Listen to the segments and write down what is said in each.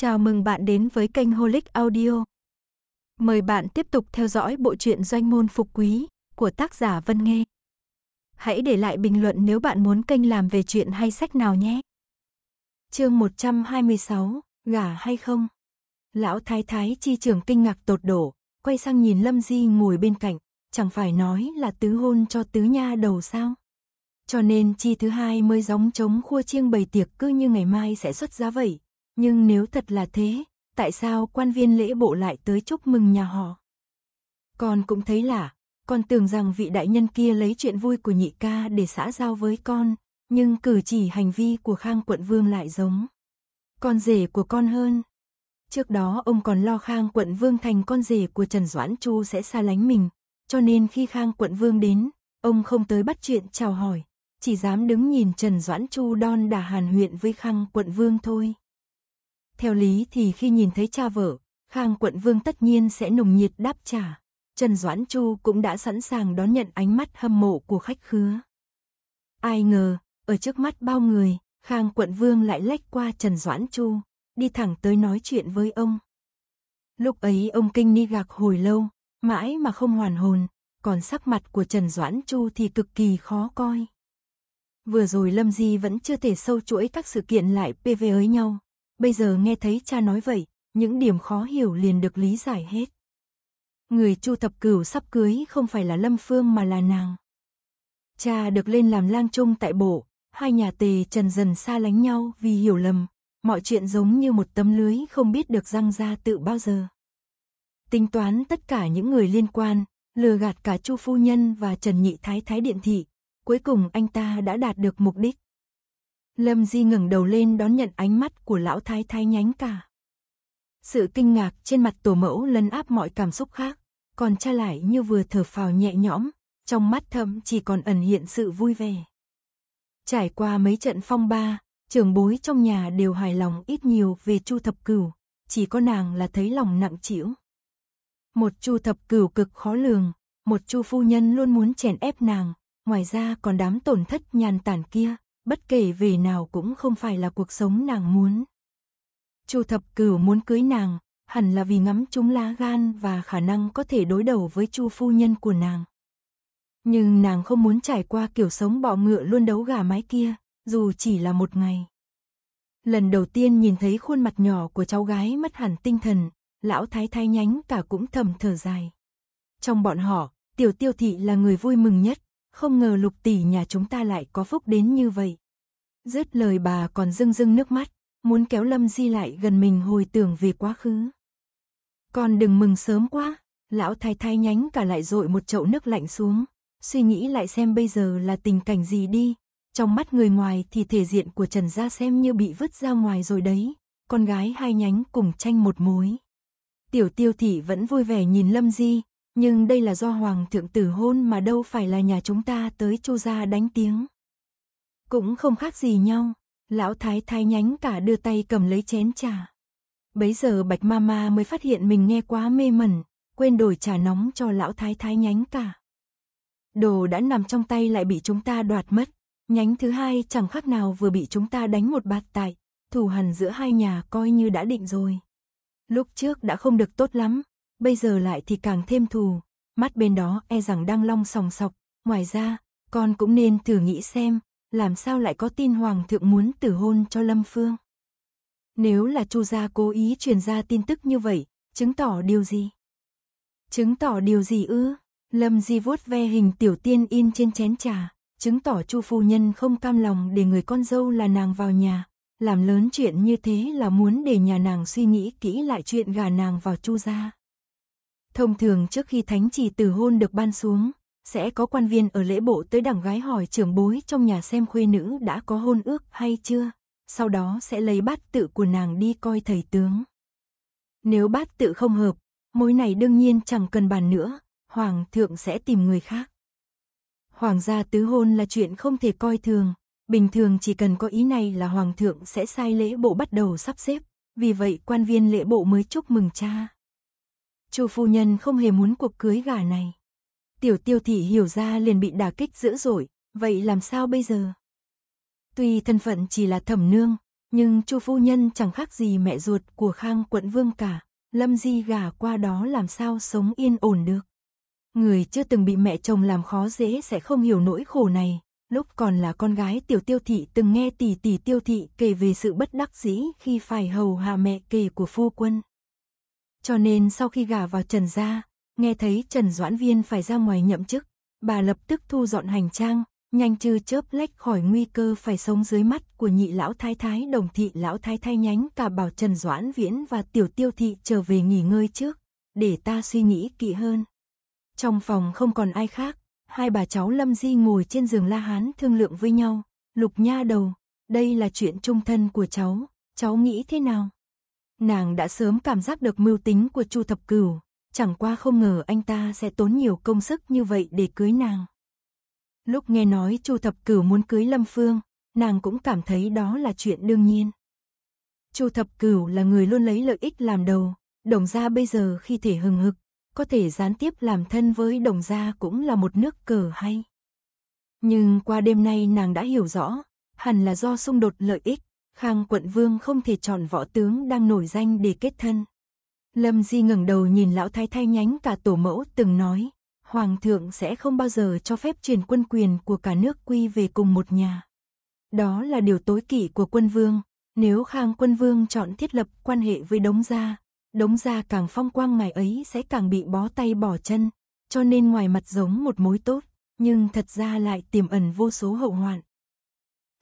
Chào mừng bạn đến với kênh Holic Audio. Mời bạn tiếp tục theo dõi bộ truyện Doanh môn phục quý của tác giả Vân Nghê. Hãy để lại bình luận nếu bạn muốn kênh làm về chuyện hay sách nào nhé. Chương 126, gả hay không? Lão Thái Thái chi trưởng kinh ngạc tột độ, quay sang nhìn Lâm Di ngồi bên cạnh, chẳng phải nói là tứ hôn cho tứ nha đầu sao? Cho nên chi thứ hai mới giống trống khua chiêng bày tiệc cứ như ngày mai sẽ xuất giá vậy, nhưng nếu thật là thế, tại sao quan viên lễ bộ lại tới chúc mừng nhà họ? Con cũng thấy lạ, con tưởng rằng vị đại nhân kia lấy chuyện vui của nhị ca để xã giao với con, nhưng cử chỉ hành vi của Khang quận vương lại giống. Con rể của con hơn. Trước đó ông còn lo Khang quận vương thành con rể của Trần Doãn Chu sẽ xa lánh mình, cho nên khi Khang quận vương đến, ông không tới bắt chuyện chào hỏi, chỉ dám đứng nhìn Trần Doãn Chu đon đả hàn huyện với Khang quận vương thôi. Theo lý thì khi nhìn thấy cha vợ, Khang quận vương tất nhiên sẽ nồng nhiệt đáp trả. Trần Doãn Chu cũng đã sẵn sàng đón nhận ánh mắt hâm mộ của khách khứa. Ai ngờ, ở trước mắt bao người, Khang quận vương lại lách qua Trần Doãn Chu, đi thẳng tới nói chuyện với ông. Lúc ấy ông kinh ni gạc hồi lâu, mãi mà không hoàn hồn, còn sắc mặt của Trần Doãn Chu thì cực kỳ khó coi. Vừa rồi Lâm Di vẫn chưa thể sâu chuỗi các sự kiện lại PV với nhau, bây giờ nghe thấy cha nói vậy, những điểm khó hiểu liền được lý giải hết. Người Chu Thập Cửu sắp cưới không phải là Lâm Phương mà là nàng. Cha được lên làm lang trung tại bộ, hai nhà tề trần dần xa lánh nhau vì hiểu lầm, mọi chuyện giống như một tấm lưới không biết được răng ra tự bao giờ. Tính toán tất cả những người liên quan, lừa gạt cả Chu Phu Nhân và Trần Nhị Thái Thái Điện Thị, cuối cùng anh ta đã đạt được mục đích. Lâm Di ngẩng đầu lên đón nhận ánh mắt của lão thái thái nhánh cả. Sự kinh ngạc trên mặt tổ mẫu lấn áp mọi cảm xúc khác, còn cha lại như vừa thở phào nhẹ nhõm, trong mắt thâm chỉ còn ẩn hiện sự vui vẻ. Trải qua mấy trận phong ba, trưởng bối trong nhà đều hài lòng ít nhiều về Chu Thập Cửu, chỉ có nàng là thấy lòng nặng trĩu. Một Chu Thập Cửu cực khó lường, một Chu phu nhân luôn muốn chèn ép nàng, ngoài ra còn đám tổn thất nhàn tản kia, bất kể về nào cũng không phải là cuộc sống nàng muốn. Chu Thập Cửu muốn cưới nàng, hẳn là vì ngắm chúng lá gan và khả năng có thể đối đầu với Chu phu nhân của nàng. Nhưng nàng không muốn trải qua kiểu sống bọ ngựa luôn đấu gà mái kia, dù chỉ là một ngày. Lần đầu tiên nhìn thấy khuôn mặt nhỏ của cháu gái mất hẳn tinh thần, lão thái thái nhánh cả cũng thầm thở dài. Trong bọn họ, tiểu tiêu thị là người vui mừng nhất, không ngờ lục tỷ nhà chúng ta lại có phúc đến như vậy. Dứt lời bà còn rưng rưng nước mắt, muốn kéo Lâm Di lại gần mình hồi tưởng về quá khứ. Con đừng mừng sớm quá, lão thái thái nhánh cả lại dội một chậu nước lạnh xuống, suy nghĩ lại xem bây giờ là tình cảnh gì đi. Trong mắt người ngoài thì thể diện của Trần Gia xem như bị vứt ra ngoài rồi đấy, con gái hai nhánh cùng tranh một mối. Tiểu tiêu thị vẫn vui vẻ nhìn Lâm Di, nhưng đây là do hoàng thượng tử hôn mà đâu phải là nhà chúng ta tới chu ra đánh tiếng. Cũng không khác gì nhau, lão thái thái nhánh cả đưa tay cầm lấy chén trà. Bấy giờ bạch mama mới phát hiện mình nghe quá mê mẩn, quên đổi trà nóng cho lão thái thái nhánh cả. Đồ đã nằm trong tay lại bị chúng ta đoạt mất, nhánh thứ hai chẳng khác nào vừa bị chúng ta đánh một bạt tại, thù hằn giữa hai nhà coi như đã định rồi. Lúc trước đã không được tốt lắm, bây giờ lại thì càng thêm thù, mắt bên đó e rằng đang long sòng sọc, ngoài ra, con cũng nên thử nghĩ xem, làm sao lại có tin hoàng thượng muốn tử hôn cho Lâm Phương. Nếu là Chu gia cố ý truyền ra tin tức như vậy, chứng tỏ điều gì? Chứng tỏ điều gì ư? Lâm Di vuốt ve hình tiểu tiên in trên chén trà, chứng tỏ Chu phu nhân không cam lòng để người con dâu là nàng vào nhà, làm lớn chuyện như thế là muốn để nhà nàng suy nghĩ kỹ lại chuyện gà nàng vào Chu gia. Thông thường trước khi thánh chỉ từ hôn được ban xuống, sẽ có quan viên ở lễ bộ tới đằng gái hỏi trưởng bối trong nhà xem khuê nữ đã có hôn ước hay chưa, sau đó sẽ lấy bát tự của nàng đi coi thầy tướng. Nếu bát tự không hợp, mối này đương nhiên chẳng cần bàn nữa, hoàng thượng sẽ tìm người khác. Hoàng gia tứ hôn là chuyện không thể coi thường, bình thường chỉ cần có ý này là hoàng thượng sẽ sai lễ bộ bắt đầu sắp xếp, vì vậy quan viên lễ bộ mới chúc mừng cha. Chu phu nhân không hề muốn cuộc cưới gà này. Tiểu tiêu thị hiểu ra liền bị đả kích dữ dội, vậy làm sao bây giờ? Tuy thân phận chỉ là thẩm nương, nhưng chu phu nhân chẳng khác gì mẹ ruột của khang quận vương cả, lâm di gà qua đó làm sao sống yên ổn được. Người chưa từng bị mẹ chồng làm khó dễ sẽ không hiểu nỗi khổ này. Lúc còn là con gái tiểu tiêu thị từng nghe tỷ tỷ tiêu thị kể về sự bất đắc dĩ khi phải hầu hạ mẹ kể của phu quân. Cho nên sau khi gả vào Trần gia, nghe thấy Trần Doãn Viên phải ra ngoài nhậm chức, bà lập tức thu dọn hành trang, nhanh chư chớp lách khỏi nguy cơ phải sống dưới mắt của nhị lão thái thái đồng thị lão thái thái nhánh cả bảo Trần Doãn Viễn và tiểu tiêu thị trở về nghỉ ngơi trước, để ta suy nghĩ kỹ hơn. Trong phòng không còn ai khác, hai bà cháu Lâm Di ngồi trên giường La Hán thương lượng với nhau, lục nha đầu, đây là chuyện trung thân của cháu, cháu nghĩ thế nào? Nàng đã sớm cảm giác được mưu tính của Chu Thập Cửu, chẳng qua không ngờ anh ta sẽ tốn nhiều công sức như vậy để cưới nàng. Lúc nghe nói Chu Thập Cửu muốn cưới Lâm Phương, nàng cũng cảm thấy đó là chuyện đương nhiên. Chu Thập Cửu là người luôn lấy lợi ích làm đầu, đồng gia bây giờ khi thể hừng hực, có thể gián tiếp làm thân với đồng gia cũng là một nước cờ hay. Nhưng qua đêm nay nàng đã hiểu rõ, hẳn là do xung đột lợi ích. Khang quận vương không thể chọn võ tướng đang nổi danh để kết thân. Lâm Di ngẩng đầu nhìn lão thái thay nhánh cả tổ mẫu từng nói, Hoàng thượng sẽ không bao giờ cho phép truyền quân quyền của cả nước quy về cùng một nhà. Đó là điều tối kỵ của quân vương, nếu Khang quân vương chọn thiết lập quan hệ với Đống Gia, Đống Gia càng phong quang ngày ấy sẽ càng bị bó tay bỏ chân, cho nên ngoài mặt giống một mối tốt, nhưng thật ra lại tiềm ẩn vô số hậu hoạn.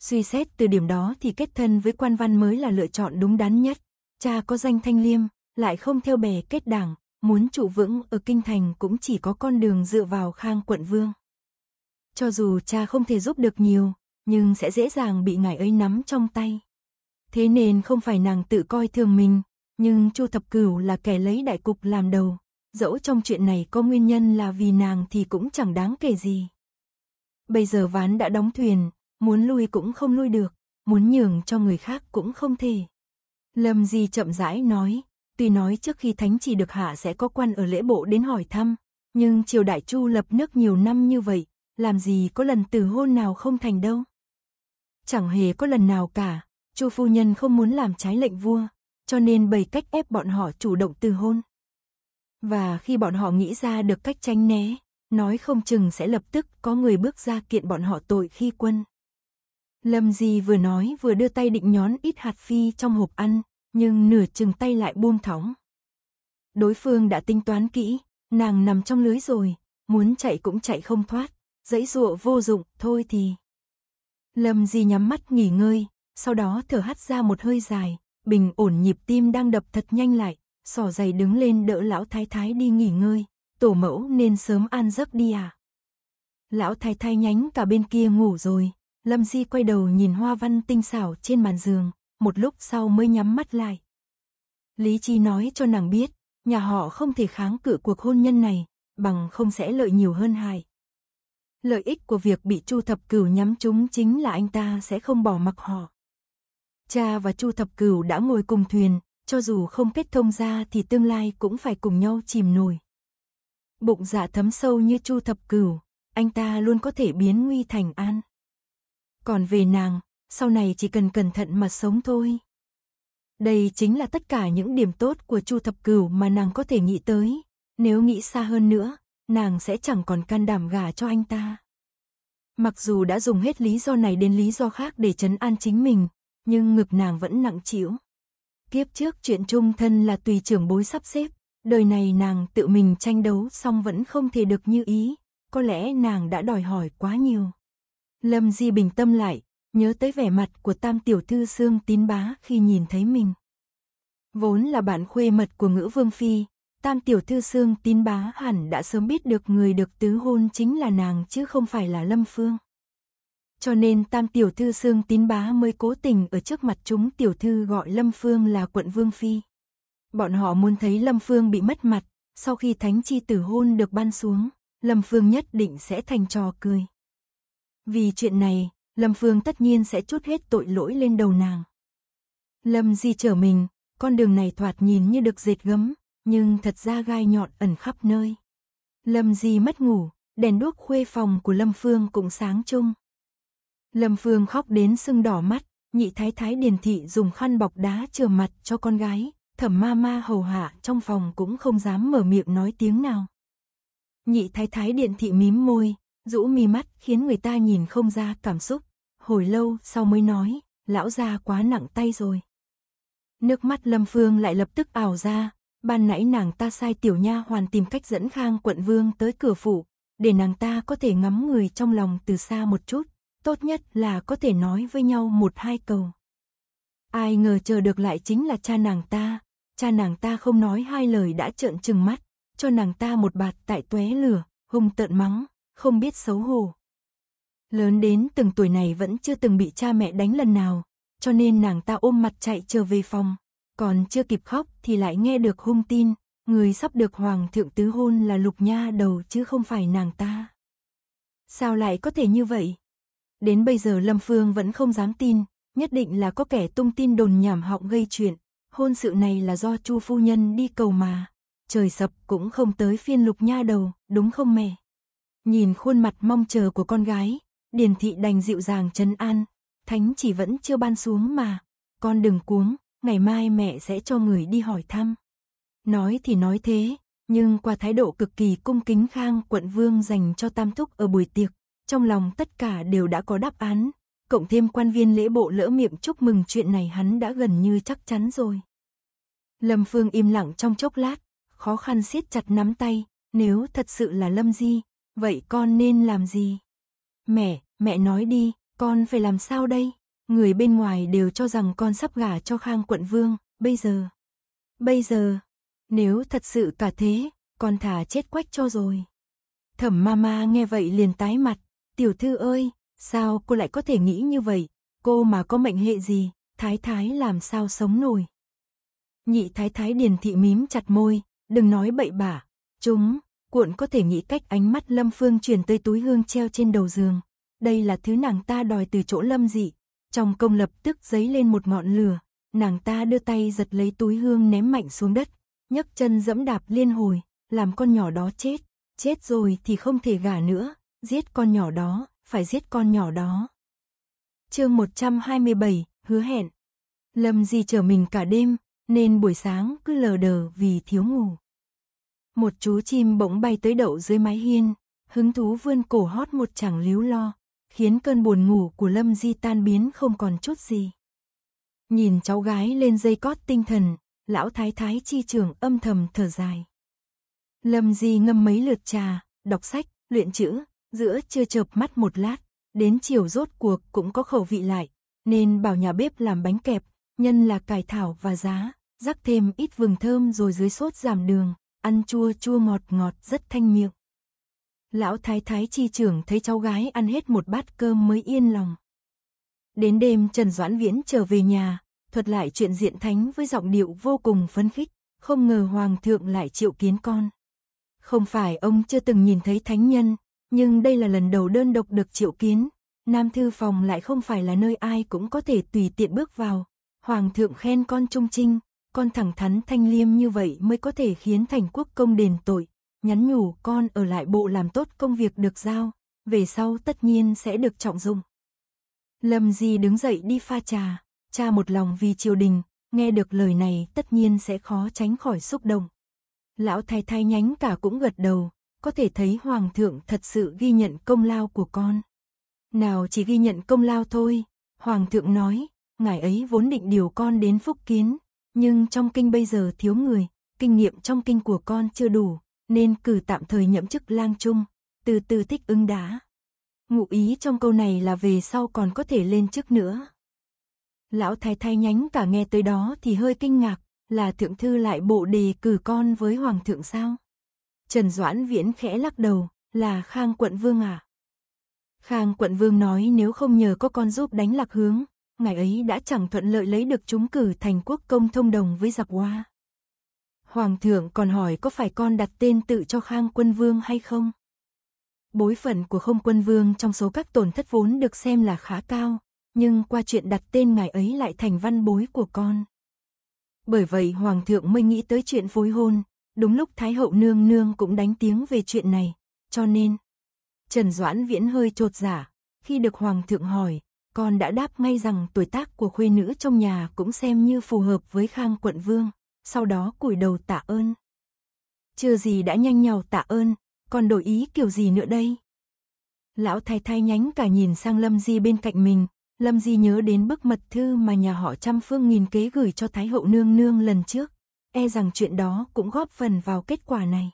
Suy xét từ điểm đó thì kết thân với quan văn mới là lựa chọn đúng đắn nhất. Cha có danh thanh liêm, lại không theo bè kết đảng, muốn trụ vững ở kinh thành cũng chỉ có con đường dựa vào khang quận vương. Cho dù cha không thể giúp được nhiều, nhưng sẽ dễ dàng bị ngài ấy nắm trong tay. Thế nên không phải nàng tự coi thường mình, nhưng Chu Thập Cửu là kẻ lấy đại cục làm đầu, dẫu trong chuyện này có nguyên nhân là vì nàng thì cũng chẳng đáng kể gì. Bây giờ ván đã đóng thuyền, muốn lui cũng không lui được, muốn nhường cho người khác cũng không thể. Lâm Di chậm rãi nói, tuy nói trước khi thánh chỉ được hạ sẽ có quan ở lễ bộ đến hỏi thăm, nhưng triều đại chu lập nước nhiều năm như vậy, làm gì có lần từ hôn nào không thành đâu. Chẳng hề có lần nào cả, chu phu nhân không muốn làm trái lệnh vua, cho nên bày cách ép bọn họ chủ động từ hôn. Và khi bọn họ nghĩ ra được cách tránh né, nói không chừng sẽ lập tức có người bước ra kiện bọn họ tội khi quân. Lâm Di vừa nói vừa đưa tay định nhón ít hạt phi trong hộp ăn, nhưng nửa chừng tay lại buông thõng. Đối phương đã tính toán kỹ, nàng nằm trong lưới rồi, muốn chạy cũng chạy không thoát, dãy ruộng vô dụng, thôi thì. Lâm Di nhắm mắt nghỉ ngơi, sau đó thở hắt ra một hơi dài, bình ổn nhịp tim đang đập thật nhanh lại, sỏ giày đứng lên đỡ lão thái thái đi nghỉ ngơi, tổ mẫu nên sớm an giấc đi à. Lão thái thái nhánh cả bên kia ngủ rồi, Lâm Di quay đầu nhìn hoa văn tinh xảo trên bàn giường, một lúc sau mới nhắm mắt lại. Lý Chi nói cho nàng biết, nhà họ không thể kháng cự cuộc hôn nhân này, bằng không sẽ lợi nhiều hơn hại. Lợi ích của việc bị Chu Thập Cửu nhắm trúng chính là anh ta sẽ không bỏ mặc họ. Cha và Chu Thập Cửu đã ngồi cùng thuyền, cho dù không kết thông ra thì tương lai cũng phải cùng nhau chìm nổi. Bụng dạ thấm sâu như Chu Thập Cửu, anh ta luôn có thể biến nguy thành an. Còn về nàng, sau này chỉ cần cẩn thận mà sống thôi. Đây chính là tất cả những điểm tốt của Chu Thập Cửu mà nàng có thể nghĩ tới. Nếu nghĩ xa hơn nữa, nàng sẽ chẳng còn can đảm gả cho anh ta. Mặc dù đã dùng hết lý do này đến lý do khác để chấn an chính mình, nhưng ngực nàng vẫn nặng chịu. Kiếp trước chuyện chung thân là tùy trưởng bối sắp xếp, đời này nàng tự mình tranh đấu xong vẫn không thể được như ý, có lẽ nàng đã đòi hỏi quá nhiều. Lâm Di bình tâm lại, nhớ tới vẻ mặt của tam tiểu thư xương Tín Bá khi nhìn thấy mình. Vốn là bạn khuê mật của ngữ vương phi, tam tiểu thư xương Tín Bá hẳn đã sớm biết được người được tứ hôn chính là nàng chứ không phải là Lâm Phương. Cho nên tam tiểu thư xương Tín Bá mới cố tình ở trước mặt chúng tiểu thư gọi Lâm Phương là quận vương phi. Bọn họ muốn thấy Lâm Phương bị mất mặt, sau khi thánh chi tử hôn được ban xuống, Lâm Phương nhất định sẽ thành trò cười. Vì chuyện này, Lâm Phương tất nhiên sẽ chốt hết tội lỗi lên đầu nàng. Lâm Di trở mình, con đường này thoạt nhìn như được dệt gấm, nhưng thật ra gai nhọn ẩn khắp nơi. Lâm Di mất ngủ, đèn đuốc khuê phòng của Lâm Phương cũng sáng chung. Lâm Phương khóc đến sưng đỏ mắt, nhị thái thái điền thị dùng khăn bọc đá chừa mặt cho con gái, thẩm ma ma hầu hạ trong phòng cũng không dám mở miệng nói tiếng nào. Nhị thái thái điện thị mím môi, rũ mi mắt khiến người ta nhìn không ra cảm xúc, hồi lâu sau mới nói, lão gia quá nặng tay rồi. Nước mắt Lâm Phương lại lập tức ảo ra, ban nãy nàng ta sai tiểu nha hoàn tìm cách dẫn Khang quận vương tới cửa phủ, để nàng ta có thể ngắm người trong lòng từ xa một chút, tốt nhất là có thể nói với nhau một hai câu. Ai ngờ chờ được lại chính là cha nàng ta, cha nàng ta không nói hai lời đã trợn trừng mắt, cho nàng ta một bạt tại tuế lửa, hung tợn mắng, không biết xấu hổ. Lớn đến từng tuổi này vẫn chưa từng bị cha mẹ đánh lần nào, cho nên nàng ta ôm mặt chạy trở về phòng. Còn chưa kịp khóc thì lại nghe được hung tin, người sắp được hoàng thượng tứ hôn là lục nha đầu chứ không phải nàng ta. Sao lại có thể như vậy? Đến bây giờ Lâm Phương vẫn không dám tin, nhất định là có kẻ tung tin đồn nhảm họng gây chuyện. Hôn sự này là do Chu Phu Nhân đi cầu mà. Trời sập cũng không tới phiên lục nha đầu, đúng không mẹ? Nhìn khuôn mặt mong chờ của con gái, Điền thị đành dịu dàng trấn an, thánh chỉ vẫn chưa ban xuống mà, con đừng cuống, ngày mai mẹ sẽ cho người đi hỏi thăm. Nói thì nói thế, nhưng qua thái độ cực kỳ cung kính khang quận vương dành cho tam thúc ở buổi tiệc, trong lòng tất cả đều đã có đáp án, cộng thêm quan viên lễ bộ lỡ miệng chúc mừng chuyện này hắn đã gần như chắc chắn rồi. Lâm Phương im lặng trong chốc lát, khó khăn siết chặt nắm tay, nếu thật sự là Lâm Di, Vậy con nên làm gì? Mẹ, mẹ nói đi, con phải làm sao đây? Người bên ngoài đều cho rằng con sắp gả cho Khang quận vương, bây giờ. Bây giờ, nếu thật sự cả thế, con thả chết quách cho rồi. Thẩm mama nghe vậy liền tái mặt, tiểu thư ơi, sao cô lại có thể nghĩ như vậy, cô mà có mệnh hệ gì, thái thái làm sao sống nổi. Nhị thái thái điền thị mím chặt môi, đừng nói bậy bạ, chúng, cuộn có thể nghĩ cách ánh mắt Lâm Phương chuyển tới túi hương treo trên đầu giường. Đây là thứ nàng ta đòi từ chỗ Lâm dị. Trong công lập tức giấy lên một ngọn lửa, nàng ta đưa tay giật lấy túi hương ném mạnh xuống đất, nhấc chân dẫm đạp liên hồi, làm con nhỏ đó chết. Chết rồi thì không thể gả nữa, giết con nhỏ đó, phải giết con nhỏ đó. chương 127, hứa hẹn. Lâm dị chờ mình cả đêm, nên buổi sáng cứ lờ đờ vì thiếu ngủ. Một chú chim bỗng bay tới đậu dưới mái hiên, hứng thú vươn cổ hót một chẳng líu lo, khiến cơn buồn ngủ của Lâm Di tan biến không còn chút gì. Nhìn cháu gái lên dây cót tinh thần, lão thái thái chi trường âm thầm thở dài. Lâm Di ngâm mấy lượt trà, đọc sách, luyện chữ, giữa chưa chợp mắt một lát, đến chiều rốt cuộc cũng có khẩu vị lại, nên bảo nhà bếp làm bánh kẹp, nhân là cải thảo và giá, rắc thêm ít vừng thơm rồi dưới sốt giảm đường, ăn chua chua ngọt ngọt rất thanh miệng. Lão thái thái chi trưởng thấy cháu gái ăn hết một bát cơm mới yên lòng. Đến đêm Trần Doãn Viễn trở về nhà, thuật lại chuyện diện thánh với giọng điệu vô cùng phấn khích, không ngờ Hoàng thượng lại triệu kiến con. Không phải ông chưa từng nhìn thấy thánh nhân, nhưng đây là lần đầu đơn độc được triệu kiến, Nam Thư Phòng lại không phải là nơi ai cũng có thể tùy tiện bước vào. Hoàng thượng khen con trung trinh, con thẳng thắn thanh liêm như vậy mới có thể khiến thành quốc công đền tội, nhắn nhủ con ở lại bộ làm tốt công việc được giao, về sau tất nhiên sẽ được trọng dụng. Lâm Di đứng dậy đi pha trà, cha một lòng vì triều đình, nghe được lời này tất nhiên sẽ khó tránh khỏi xúc động. Lão thái thái nhánh cả cũng gật đầu, có thể thấy hoàng thượng thật sự ghi nhận công lao của con. Nào chỉ ghi nhận công lao thôi, hoàng thượng nói, ngài ấy vốn định điều con đến phúc kiến, nhưng trong kinh bây giờ thiếu người, kinh nghiệm trong kinh của con chưa đủ, nên cử tạm thời nhậm chức lang trung, từ từ thích ứng đã. Ngụ ý trong câu này là về sau còn có thể lên chức nữa. Lão thái thái nhánh cả nghe tới đó thì hơi kinh ngạc, là thượng thư lại bộ đề cử con với hoàng thượng sao? Trần Doãn Viễn khẽ lắc đầu, là Khang quận vương à? Khang quận vương nói nếu không nhờ có con giúp đánh lạc hướng, ngày ấy đã chẳng thuận lợi lấy được chúng cử thành quốc công thông đồng với giặc hoa. Hoàng thượng còn hỏi có phải con đặt tên tự cho Khang Quân Vương hay không? Bối phận của không quân vương trong số các tổn thất vốn được xem là khá cao, nhưng qua chuyện đặt tên ngài ấy lại thành văn bối của con. Bởi vậy Hoàng thượng mới nghĩ tới chuyện phối hôn, đúng lúc Thái hậu nương nương cũng đánh tiếng về chuyện này, cho nên... Trần Doãn Viễn hơi trột giả, dạ, khi được Hoàng thượng hỏi, con đã đáp ngay rằng tuổi tác của khuê nữ trong nhà cũng xem như phù hợp với khang quận vương, sau đó cúi đầu tạ ơn. Chưa gì đã nhanh nhào tạ ơn, còn đổi ý kiểu gì nữa đây? Lão thái thái nhánh cả nhìn sang Lâm Di bên cạnh mình, Lâm Di nhớ đến bức mật thư mà nhà họ trăm phương nghìn kế gửi cho Thái hậu nương nương lần trước, e rằng chuyện đó cũng góp phần vào kết quả này.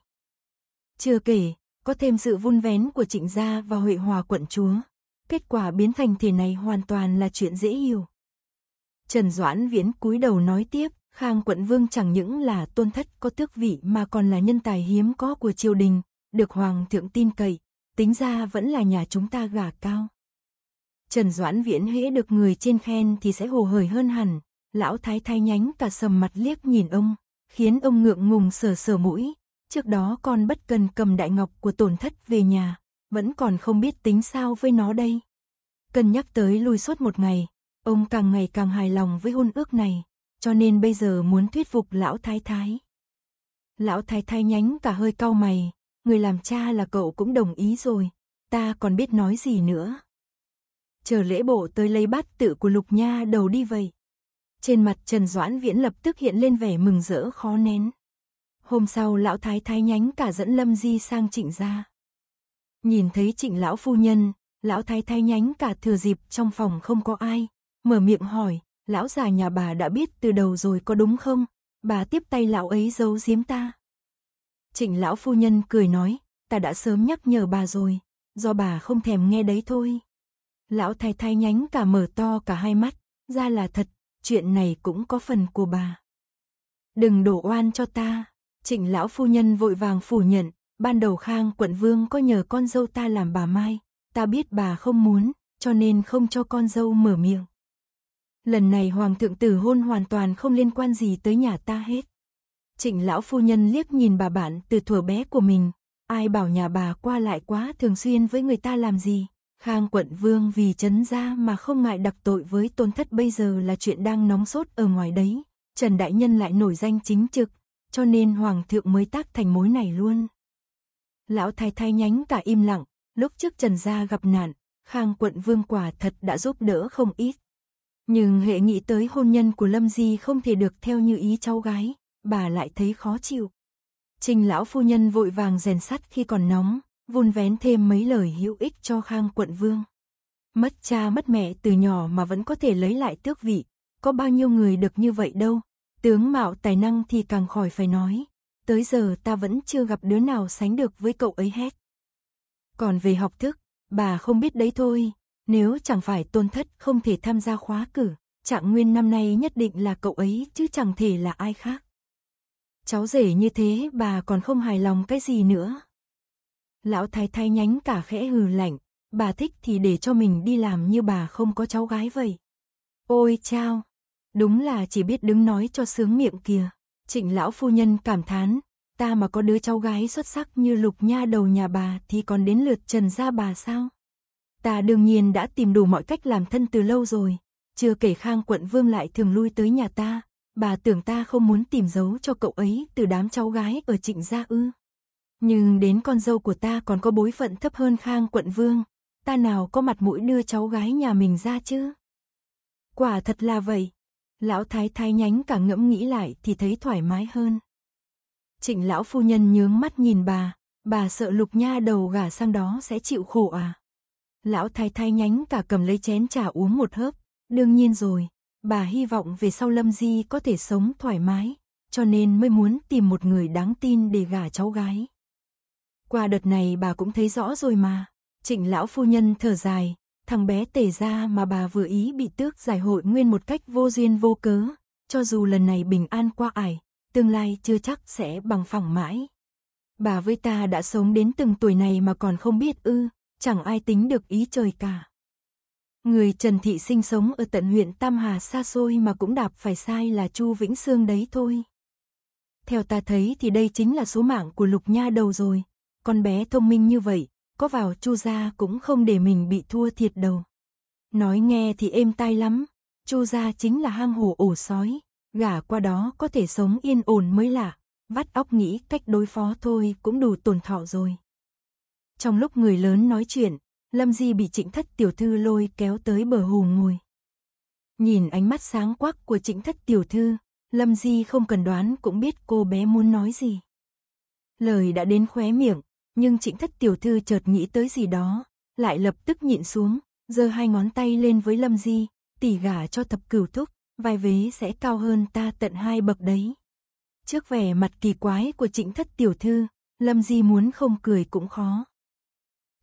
Chưa kể, có thêm sự vun vén của trịnh gia và huệ hòa quận chúa kết quả biến thành thế này hoàn toàn là chuyện dễ hiểu. Trần Doãn Viễn cúi đầu nói tiếp, Khang quận vương chẳng những là tôn thất có tước vị mà còn là nhân tài hiếm có của triều đình, được hoàng thượng tin cậy, tính ra vẫn là nhà chúng ta gả cao. Trần Doãn Viễn hễ được người trên khen thì sẽ hồ hởi hơn hẳn, lão thái thay nhánh cả sầm mặt liếc nhìn ông, khiến ông ngượng ngùng sờ sờ mũi, trước đó còn bất cần cầm đại ngọc của tổn thất về nhà vẫn còn không biết tính sao với nó đây. cân nhắc tới lui suốt một ngày, ông càng ngày càng hài lòng với hôn ước này, cho nên bây giờ muốn thuyết phục lão thái thái. Lão thái thái nhánh cả hơi cau mày, người làm cha là cậu cũng đồng ý rồi, ta còn biết nói gì nữa. Chờ lễ bộ tới lấy bát tự của Lục Nha đầu đi vậy. Trên mặt Trần Doãn Viễn lập tức hiện lên vẻ mừng rỡ khó nén. Hôm sau lão thái thái nhánh cả dẫn Lâm Di sang trịnh gia. Nhìn thấy trịnh lão phu nhân, lão thái thái nhánh cả thừa dịp trong phòng không có ai, mở miệng hỏi, lão già nhà bà đã biết từ đầu rồi có đúng không, bà tiếp tay lão ấy giấu giếm ta. Trịnh lão phu nhân cười nói, ta đã sớm nhắc nhở bà rồi, do bà không thèm nghe đấy thôi. Lão thái thái nhánh cả mở to cả hai mắt, ra là thật, chuyện này cũng có phần của bà. Đừng đổ oan cho ta, trịnh lão phu nhân vội vàng phủ nhận, ban đầu Khang quận vương có nhờ con dâu ta làm bà Mai, ta biết bà không muốn, cho nên không cho con dâu mở miệng. Lần này hoàng thượng tử hôn hoàn toàn không liên quan gì tới nhà ta hết. Trịnh lão phu nhân liếc nhìn bà bạn từ thuở bé của mình, ai bảo nhà bà qua lại quá thường xuyên với người ta làm gì. Khang quận vương vì chấn ra mà không ngại đặc tội với tôn thất bây giờ là chuyện đang nóng sốt ở ngoài đấy. Trần Đại Nhân lại nổi danh chính trực, cho nên Hoàng thượng mới tác thành mối này luôn. Lão thái thái nhánh cả im lặng, lúc trước Trần Gia gặp nạn, Khang quận vương quả thật đã giúp đỡ không ít. Nhưng hệ nghĩ tới hôn nhân của Lâm Di không thể được theo như ý cháu gái, bà lại thấy khó chịu. Trình lão phu nhân vội vàng rèn sắt khi còn nóng, vun vén thêm mấy lời hữu ích cho Khang quận vương. Mất cha mất mẹ từ nhỏ mà vẫn có thể lấy lại tước vị, có bao nhiêu người được như vậy đâu, tướng mạo tài năng thì càng khỏi phải nói, tới giờ ta vẫn chưa gặp đứa nào sánh được với cậu ấy hết. Còn về học thức, bà không biết đấy thôi, nếu chẳng phải tôn thất không thể tham gia khóa cử, trạng nguyên năm nay nhất định là cậu ấy chứ chẳng thể là ai khác. Cháu rể như thế bà còn không hài lòng cái gì nữa. Lão thái thái nhánh cả khẽ hừ lạnh, bà thích thì để cho mình đi làm như bà không có cháu gái vậy. Ôi chao, đúng là chỉ biết đứng nói cho sướng miệng kìa. Trịnh lão phu nhân cảm thán, ta mà có đứa cháu gái xuất sắc như lục nha đầu nhà bà thì còn đến lượt trần gia bà sao? Ta đương nhiên đã tìm đủ mọi cách làm thân từ lâu rồi, chưa kể khang quận vương lại thường lui tới nhà ta, bà tưởng ta không muốn tìm giấu cho cậu ấy từ đám cháu gái ở trịnh gia ư. Nhưng đến con dâu của ta còn có bối phận thấp hơn khang quận vương, ta nào có mặt mũi đưa cháu gái nhà mình ra chứ? Quả thật là vậy, Lão thái thái nhánh cả ngẫm nghĩ lại thì thấy thoải mái hơn. Trịnh lão phu nhân nhướng mắt nhìn bà, bà sợ lục nha đầu gà sang đó sẽ chịu khổ à. Lão thái thái nhánh cả cầm lấy chén trà uống một hớp, đương nhiên rồi, bà hy vọng về sau Lâm Di có thể sống thoải mái, cho nên mới muốn tìm một người đáng tin để gả cháu gái. Qua đợt này bà cũng thấy rõ rồi mà, trịnh lão phu nhân thở dài, thằng bé tề ra mà bà vừa ý bị tước giải hội nguyên một cách vô duyên vô cớ, cho dù lần này bình an qua ải, tương lai chưa chắc sẽ bằng phẳng mãi. Bà với ta đã sống đến từng tuổi này mà còn không biết ư, chẳng ai tính được ý trời cả. Người Trần Thị sinh sống ở tận huyện Tam Hà xa xôi mà cũng đạp phải sai là Chu Vĩnh Sương đấy thôi. Theo ta thấy thì đây chính là số mạng của Lục Nha đầu rồi, con bé thông minh như vậy, có vào chu gia cũng không để mình bị thua thiệt đâu. Nói nghe thì êm tai lắm, chu gia chính là hang hổ ổ sói, gả qua đó có thể sống yên ổn mới lạ, vắt óc nghĩ cách đối phó thôi cũng đủ tổn thọ rồi. Trong lúc người lớn nói chuyện, Lâm Di bị trịnh thất tiểu thư lôi kéo tới bờ hồ ngồi. Nhìn ánh mắt sáng quắc của trịnh thất tiểu thư, Lâm Di không cần đoán cũng biết cô bé muốn nói gì. Lời đã đến khóe miệng, nhưng trịnh thất tiểu thư chợt nghĩ tới gì đó, lại lập tức nhịn xuống, giơ hai ngón tay lên với Lâm Di, tỉ gả cho thập cửu thúc, vai vế sẽ cao hơn ta tận hai bậc đấy. Trước vẻ mặt kỳ quái của trịnh thất tiểu thư, Lâm Di muốn không cười cũng khó.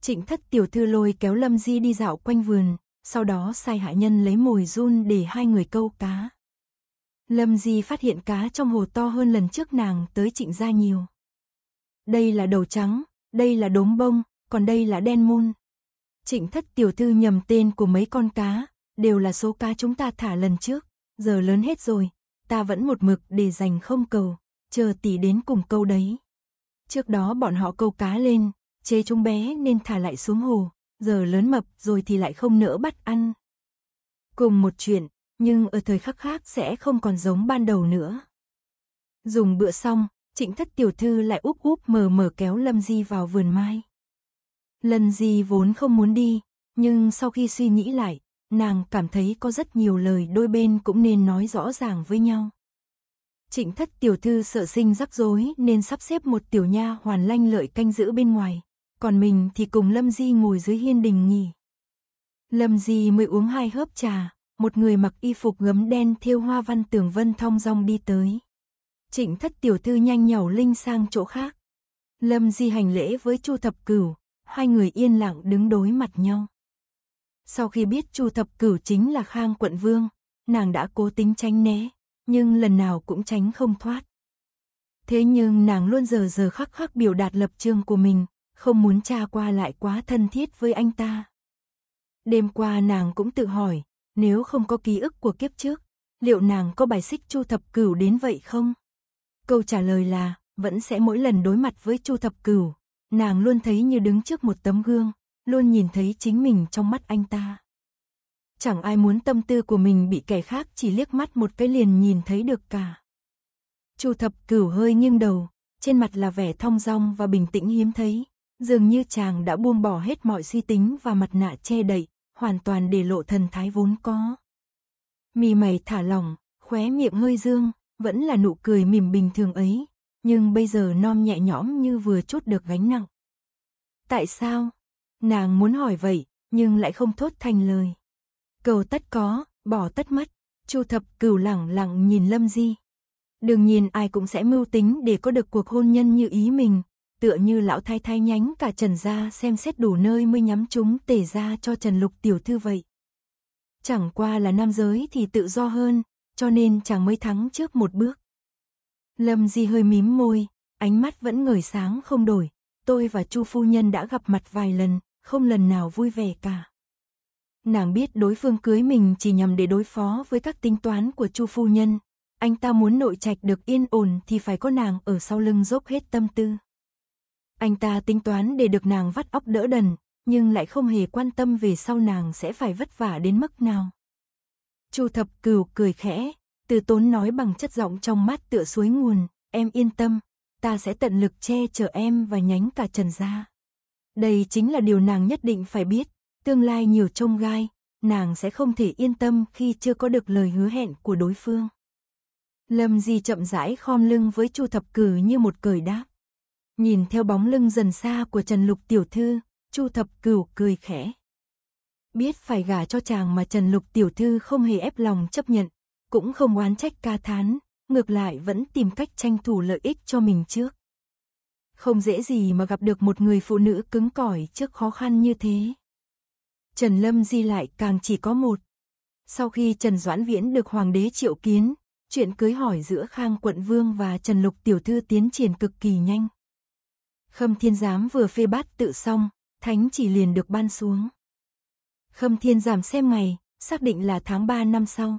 Trịnh thất tiểu thư lôi kéo Lâm Di đi dạo quanh vườn, sau đó sai hạ nhân lấy mồi run để hai người câu cá. Lâm Di phát hiện cá trong hồ to hơn lần trước nàng tới trịnh gia nhiều. Đây là đầu trắng, đây là đốm bông, còn đây là đen mun. Trịnh thất tiểu thư nhầm tên của mấy con cá, đều là số cá chúng ta thả lần trước, giờ lớn hết rồi, ta vẫn một mực để dành không cầu, chờ tỷ đến cùng câu đấy. Trước đó bọn họ câu cá lên, chê chúng bé nên thả lại xuống hồ, giờ lớn mập rồi thì lại không nỡ bắt ăn. Cùng một chuyện, nhưng ở thời khắc khác sẽ không còn giống ban đầu nữa. Dùng bữa xong, trịnh thất tiểu thư lại úp úp mờ mờ kéo Lâm Di vào vườn mai. Lâm Di vốn không muốn đi, nhưng sau khi suy nghĩ lại, nàng cảm thấy có rất nhiều lời đôi bên cũng nên nói rõ ràng với nhau. Trịnh thất tiểu thư sợ sinh rắc rối nên sắp xếp một tiểu nha hoàn lanh lợi canh giữ bên ngoài, còn mình thì cùng Lâm Di ngồi dưới hiên đình nghỉ. Lâm Di mới uống hai hớp trà, một người mặc y phục gấm đen thêu hoa văn tường vân thong dong đi tới. Trịnh thất tiểu thư nhanh nhào linh sang chỗ khác. Lâm Di hành lễ với Chu Thập Cửu, hai người yên lặng đứng đối mặt nhau. Sau khi biết Chu Thập Cửu chính là Khang Quận Vương, nàng đã cố tính tránh né, nhưng lần nào cũng tránh không thoát. Thế nhưng nàng luôn giờ giờ khắc khắc biểu đạt lập trường của mình, không muốn cha qua lại quá thân thiết với anh ta. Đêm qua nàng cũng tự hỏi, nếu không có ký ức của kiếp trước, liệu nàng có bài xích Chu Thập Cửu đến vậy không? Câu trả lời là, vẫn sẽ mỗi lần đối mặt với Chu Thập Cửu, nàng luôn thấy như đứng trước một tấm gương, luôn nhìn thấy chính mình trong mắt anh ta. Chẳng ai muốn tâm tư của mình bị kẻ khác chỉ liếc mắt một cái liền nhìn thấy được cả. Chu Thập Cửu hơi nghiêng đầu, trên mặt là vẻ thong dong và bình tĩnh hiếm thấy, dường như chàng đã buông bỏ hết mọi suy tính và mặt nạ che đậy, hoàn toàn để lộ thần thái vốn có. Mì mày thả lỏng, khóe miệng hơi dương, vẫn là nụ cười mỉm bình thường ấy, nhưng bây giờ non nhẹ nhõm như vừa chốt được gánh nặng. Tại sao? Nàng muốn hỏi vậy, nhưng lại không thốt thành lời. Cầu tất có, bỏ tất mất. Chu thập cửu lẳng lặng nhìn Lâm Di. Đương nhìn ai cũng sẽ mưu tính để có được cuộc hôn nhân như ý mình, tựa như lão thái thái nhánh cả Trần gia xem xét đủ nơi mới nhắm chúng tể ra cho Trần Lục tiểu thư vậy. Chẳng qua là nam giới thì tự do hơn, cho nên chàng mới thắng trước một bước. Lâm Di hơi mím môi, ánh mắt vẫn ngời sáng không đổi, tôi và Chu phu nhân đã gặp mặt vài lần, không lần nào vui vẻ cả. Nàng biết đối phương cưới mình chỉ nhằm để đối phó với các tính toán của Chu phu nhân, anh ta muốn nội trạch được yên ổn thì phải có nàng ở sau lưng dốc hết tâm tư. Anh ta tính toán để được nàng vắt óc đỡ đần, nhưng lại không hề quan tâm về sau nàng sẽ phải vất vả đến mức nào. Chu thập cửu cười khẽ, từ tốn nói bằng chất giọng trong mắt tựa suối nguồn, em yên tâm, ta sẽ tận lực che chở em và nhánh cả trần gia. Đây chính là điều nàng nhất định phải biết, tương lai nhiều trông gai, nàng sẽ không thể yên tâm khi chưa có được lời hứa hẹn của đối phương. Lâm Di chậm rãi khom lưng với Chu Thập Cử như một cười đáp. Nhìn theo bóng lưng dần xa của Trần Lục tiểu thư, Chu Thập Cửu cười khẽ biết phải gả cho chàng mà Trần Lục tiểu thư không hề ép lòng chấp nhận, cũng không oán trách ca thán, ngược lại vẫn tìm cách tranh thủ lợi ích cho mình trước. Không dễ gì mà gặp được một người phụ nữ cứng cỏi trước khó khăn như thế. Trần Lâm Di lại càng chỉ có một. Sau khi Trần Doãn Viễn được Hoàng đế triệu kiến, chuyện cưới hỏi giữa Khang Quận Vương và Trần Lục Tiểu Thư tiến triển cực kỳ nhanh. Khâm Thiên Giám vừa phê bát tự xong, thánh chỉ liền được ban xuống. Khâm Thiên giảm xem ngày, xác định là tháng 3 năm sau.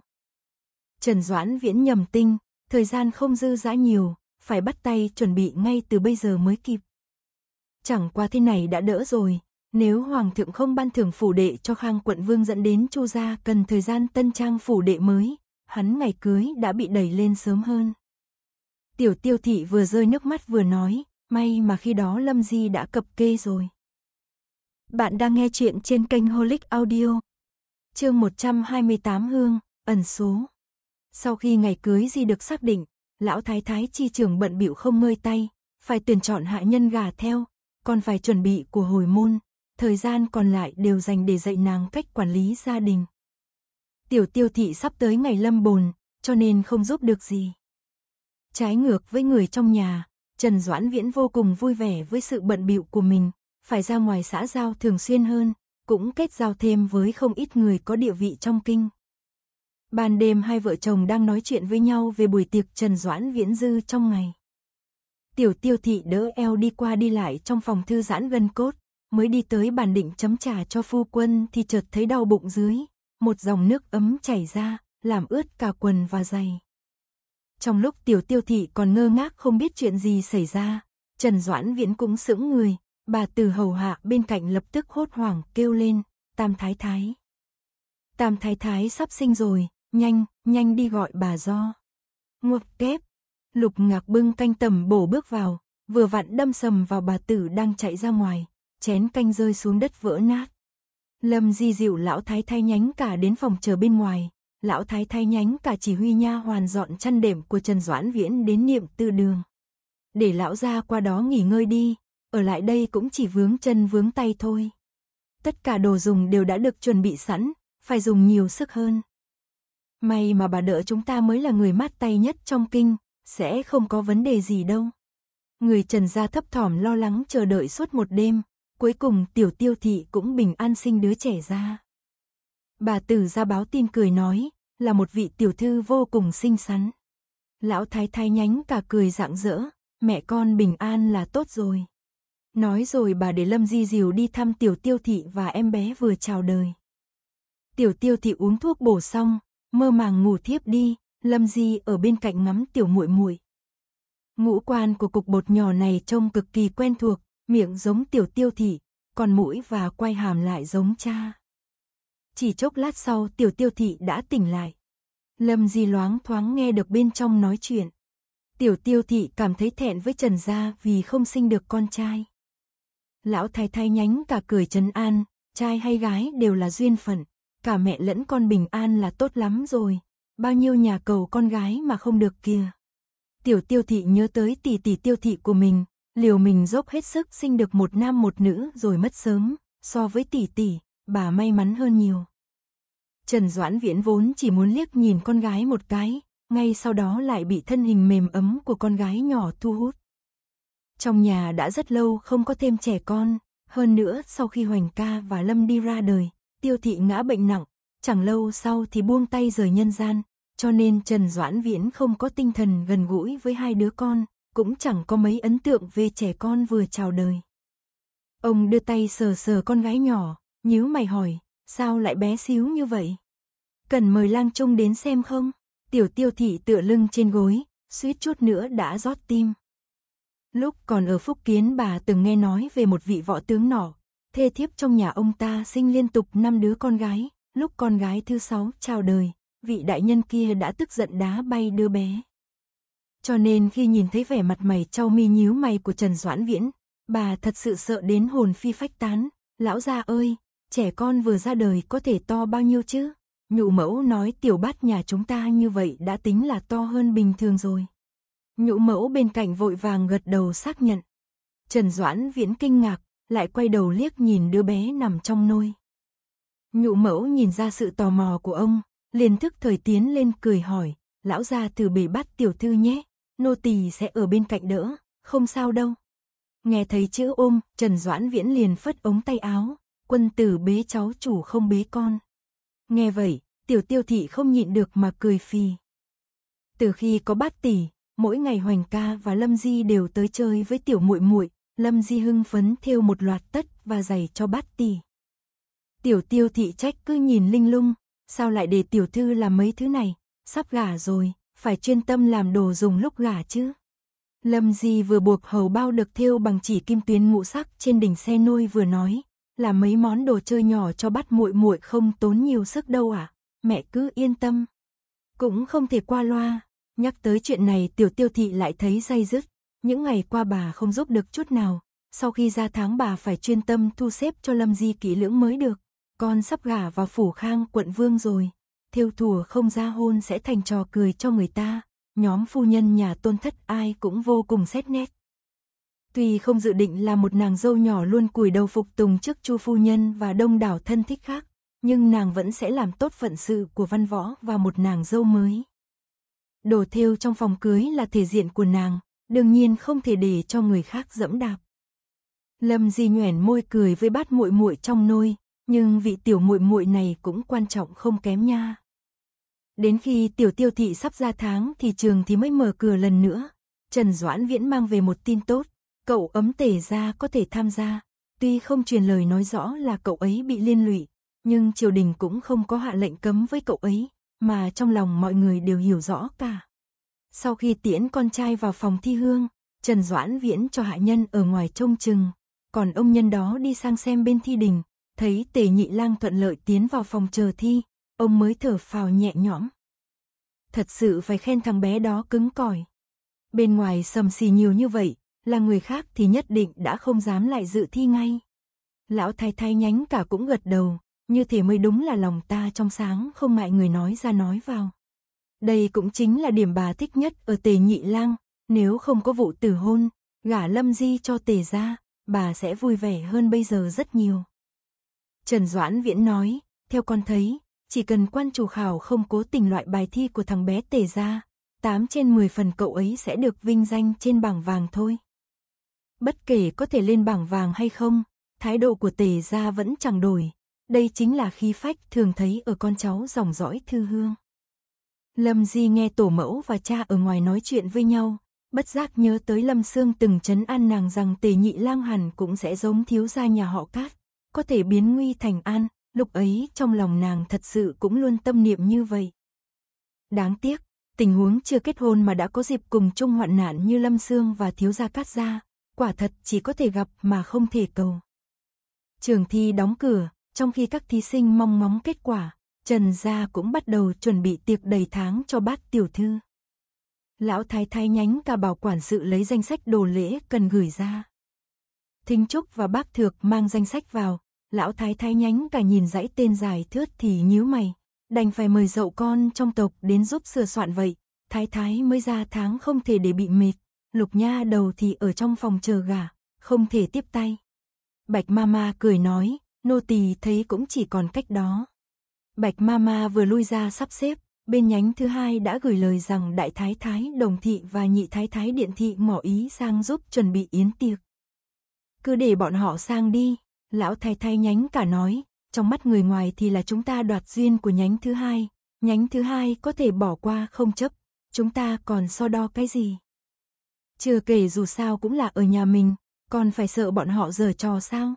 Trần Doãn Viễn nhầm tinh, thời gian không dư dã nhiều, phải bắt tay chuẩn bị ngay từ bây giờ mới kịp. Chẳng qua thế này đã đỡ rồi, nếu Hoàng thượng không ban thưởng phủ đệ cho Khang quận vương dẫn đến Chu gia cần thời gian tân trang phủ đệ mới, hắn ngày cưới đã bị đẩy lên sớm hơn. Tiểu tiêu thị vừa rơi nước mắt vừa nói, may mà khi đó Lâm Di đã cập kê rồi. Bạn đang nghe chuyện trên kênh Holic Audio. Chương 128 Hương, ẩn số. Sau khi ngày cưới Di được xác định, lão thái thái chi trưởng bận bịu không ngơi tay, phải tuyển chọn hạ nhân gà theo, còn phải chuẩn bị của hồi môn, thời gian còn lại đều dành để dạy nàng cách quản lý gia đình. Tiểu Tiêu thị sắp tới ngày lâm bồn, cho nên không giúp được gì. Trái ngược với người trong nhà, Trần Doãn Viễn vô cùng vui vẻ với sự bận bịu của mình, phải ra ngoài xã giao thường xuyên hơn, cũng kết giao thêm với không ít người có địa vị trong kinh. Ban đêm hai vợ chồng đang nói chuyện với nhau về buổi tiệc Trần Doãn Viễn Dư trong ngày. Tiểu tiêu thị đỡ eo đi qua đi lại trong phòng thư giãn gân cốt, mới đi tới bàn định chấm trà cho phu quân thì chợt thấy đau bụng dưới, một dòng nước ấm chảy ra, làm ướt cả quần và giày. Trong lúc tiểu tiêu thị còn ngơ ngác không biết chuyện gì xảy ra, Trần Doãn Viễn cũng sững người, Bà từ hầu hạ bên cạnh lập tức hốt hoảng kêu lên, Tam Thái Thái. Tam Thái Thái sắp sinh rồi, nhanh, nhanh đi gọi bà do. Ngục kép, lục ngạc bưng canh tầm bổ bước vào, vừa vặn đâm sầm vào bà tử đang chạy ra ngoài, chén canh rơi xuống đất vỡ nát. Lâm di dịu lão thái thái nhánh cả đến phòng chờ bên ngoài, lão thái thái nhánh cả chỉ huy nha hoàn dọn chăn đệm của Trần Doãn Viễn đến niệm tư đường. Để lão ra qua đó nghỉ ngơi đi, ở lại đây cũng chỉ vướng chân vướng tay thôi. Tất cả đồ dùng đều đã được chuẩn bị sẵn, phải dùng nhiều sức hơn. May mà bà đỡ chúng ta mới là người mát tay nhất trong kinh, sẽ không có vấn đề gì đâu. Người trần gia thấp thỏm lo lắng chờ đợi suốt một đêm, cuối cùng tiểu tiêu thị cũng bình an sinh đứa trẻ ra. Bà tử ra báo tin cười nói, là một vị tiểu thư vô cùng xinh xắn. Lão thái thái nhánh cả cười rạng rỡ, mẹ con bình an là tốt rồi. Nói rồi bà để Lâm Di Diều đi thăm tiểu tiêu thị và em bé vừa chào đời. Tiểu tiêu thị uống thuốc bổ xong, mơ màng ngủ thiếp đi, Lâm Di ở bên cạnh ngắm tiểu muội muội. Ngũ quan của cục bột nhỏ này trông cực kỳ quen thuộc, miệng giống tiểu tiêu thị, còn mũi và quay hàm lại giống cha. Chỉ chốc lát sau tiểu tiêu thị đã tỉnh lại. Lâm Di loáng thoáng nghe được bên trong nói chuyện. Tiểu tiêu thị cảm thấy thẹn với Trần Gia vì không sinh được con trai. Lão thái thái nhánh cả cười trấn an, trai hay gái đều là duyên phận, cả mẹ lẫn con bình an là tốt lắm rồi, bao nhiêu nhà cầu con gái mà không được kia. Tiểu tiêu thị nhớ tới tỷ tỷ tiêu thị của mình, liều mình dốc hết sức sinh được một nam một nữ rồi mất sớm, so với tỷ tỷ, bà may mắn hơn nhiều. Trần Doãn Viễn vốn chỉ muốn liếc nhìn con gái một cái, ngay sau đó lại bị thân hình mềm ấm của con gái nhỏ thu hút. Trong nhà đã rất lâu không có thêm trẻ con, hơn nữa sau khi Hoành ca và Lâm đi ra đời, tiêu thị ngã bệnh nặng, chẳng lâu sau thì buông tay rời nhân gian, cho nên Trần Doãn Viễn không có tinh thần gần gũi với hai đứa con, cũng chẳng có mấy ấn tượng về trẻ con vừa chào đời. Ông đưa tay sờ sờ con gái nhỏ, nhíu mày hỏi, sao lại bé xíu như vậy? Cần mời lang trung đến xem không? Tiểu tiêu thị tựa lưng trên gối, suýt chút nữa đã rót tim. Lúc còn ở Phúc Kiến bà từng nghe nói về một vị võ tướng nỏ, thê thiếp trong nhà ông ta sinh liên tục năm đứa con gái, lúc con gái thứ sáu chào đời, vị đại nhân kia đã tức giận đá bay đứa bé. Cho nên khi nhìn thấy vẻ mặt mày trao mi nhíu mày của Trần Doãn Viễn, bà thật sự sợ đến hồn phi phách tán, lão gia ơi, trẻ con vừa ra đời có thể to bao nhiêu chứ? Nhụ mẫu nói tiểu bát nhà chúng ta như vậy đã tính là to hơn bình thường rồi. Nhũ mẫu bên cạnh vội vàng gật đầu xác nhận. Trần Doãn Viễn kinh ngạc, lại quay đầu liếc nhìn đứa bé nằm trong nôi. nhũ mẫu nhìn ra sự tò mò của ông, liền thức thời tiến lên cười hỏi, lão gia từ bể bắt tiểu thư nhé, nô tỳ sẽ ở bên cạnh đỡ, không sao đâu. Nghe thấy chữ ôm, Trần Doãn Viễn liền phất ống tay áo, quân tử bế cháu chủ không bế con. Nghe vậy, tiểu tiêu thị không nhịn được mà cười phi Từ khi có bát tỷ, mỗi ngày Hoành ca và Lâm Di đều tới chơi với tiểu muội muội, Lâm Di hưng phấn thêu một loạt tất và giày cho bát tỷ. Tiểu Tiêu thị trách cứ nhìn Linh Lung, sao lại để tiểu thư làm mấy thứ này, sắp gả rồi, phải chuyên tâm làm đồ dùng lúc gả chứ. Lâm Di vừa buộc hầu bao được thêu bằng chỉ kim tuyến ngũ sắc trên đỉnh xe nuôi vừa nói, là mấy món đồ chơi nhỏ cho bắt muội muội không tốn nhiều sức đâu à, mẹ cứ yên tâm. Cũng không thể qua loa, Nhắc tới chuyện này tiểu tiêu thị lại thấy dây dứt. Những ngày qua bà không giúp được chút nào. Sau khi ra tháng bà phải chuyên tâm thu xếp cho Lâm Di kỹ lưỡng mới được. Con sắp gả vào phủ khang quận vương rồi. Thiêu thùa không ra hôn sẽ thành trò cười cho người ta. Nhóm phu nhân nhà tôn thất ai cũng vô cùng xét nét. Tuy không dự định là một nàng dâu nhỏ luôn cùi đầu phục tùng trước chu phu nhân và đông đảo thân thích khác, nhưng nàng vẫn sẽ làm tốt phận sự của văn võ và một nàng dâu mới. Đồ thêu trong phòng cưới là thể diện của nàng, đương nhiên không thể để cho người khác dẫm đạp. Lâm Di nhoẻn môi cười với bát muội muội trong nôi, nhưng vị tiểu muội muội này cũng quan trọng không kém nha. Đến khi tiểu tiêu thị sắp ra tháng thì trường thì mới mở cửa lần nữa. Trần Doãn Viễn mang về một tin tốt, cậu ấm tể ra có thể tham gia. Tuy không truyền lời nói rõ là cậu ấy bị liên lụy, nhưng triều đình cũng không có hạ lệnh cấm với cậu ấy mà trong lòng mọi người đều hiểu rõ cả. Sau khi tiễn con trai vào phòng thi hương, Trần Doãn Viễn cho hạ nhân ở ngoài trông chừng, còn ông nhân đó đi sang xem bên thi đình, thấy tề nhị lang thuận lợi tiến vào phòng chờ thi, ông mới thở phào nhẹ nhõm. Thật sự phải khen thằng bé đó cứng cỏi. Bên ngoài sầm xì nhiều như vậy, là người khác thì nhất định đã không dám lại dự thi ngay. Lão thái thái nhánh cả cũng gật đầu, như thế mới đúng là lòng ta trong sáng không mại người nói ra nói vào. Đây cũng chính là điểm bà thích nhất ở tề nhị lang, nếu không có vụ tử hôn, gả lâm di cho tề ra, bà sẽ vui vẻ hơn bây giờ rất nhiều. Trần Doãn Viễn nói, theo con thấy, chỉ cần quan chủ khảo không cố tình loại bài thi của thằng bé tề ra, 8 trên 10 phần cậu ấy sẽ được vinh danh trên bảng vàng thôi. Bất kể có thể lên bảng vàng hay không, thái độ của tề ra vẫn chẳng đổi, đây chính là khí phách thường thấy ở con cháu dòng dõi thư hương. Lâm Di nghe tổ mẫu và cha ở ngoài nói chuyện với nhau, bất giác nhớ tới Lâm Sương từng chấn an nàng rằng tề nhị lang hẳn cũng sẽ giống thiếu gia nhà họ cát, có thể biến nguy thành an, lúc ấy trong lòng nàng thật sự cũng luôn tâm niệm như vậy. Đáng tiếc, tình huống chưa kết hôn mà đã có dịp cùng chung hoạn nạn như Lâm Sương và thiếu gia cát gia, quả thật chỉ có thể gặp mà không thể cầu. Trường thi đóng cửa, trong khi các thí sinh mong ngóng kết quả, Trần Gia cũng bắt đầu chuẩn bị tiệc đầy tháng cho bác tiểu thư. Lão thái thái nhánh cả bảo quản sự lấy danh sách đồ lễ cần gửi ra. Thính Trúc và bác Thược mang danh sách vào, lão thái thái nhánh cả nhìn dãy tên dài thướt thì nhíu mày, đành phải mời dậu con trong tộc đến giúp sửa soạn vậy, thái thái mới ra tháng không thể để bị mệt, lục nha đầu thì ở trong phòng chờ gà, không thể tiếp tay. Bạch Mama cười nói, Nô tỳ thấy cũng chỉ còn cách đó. Bạch Mama vừa lui ra sắp xếp, bên nhánh thứ hai đã gửi lời rằng đại thái thái đồng thị và nhị thái thái điện thị ngỏ ý sang giúp chuẩn bị yến tiệc. Cứ để bọn họ sang đi, lão thái thái nhánh cả nói, trong mắt người ngoài thì là chúng ta đoạt duyên của nhánh thứ hai, nhánh thứ hai có thể bỏ qua không chấp, chúng ta còn so đo cái gì. Chưa kể dù sao cũng là ở nhà mình, còn phải sợ bọn họ giở trò sao.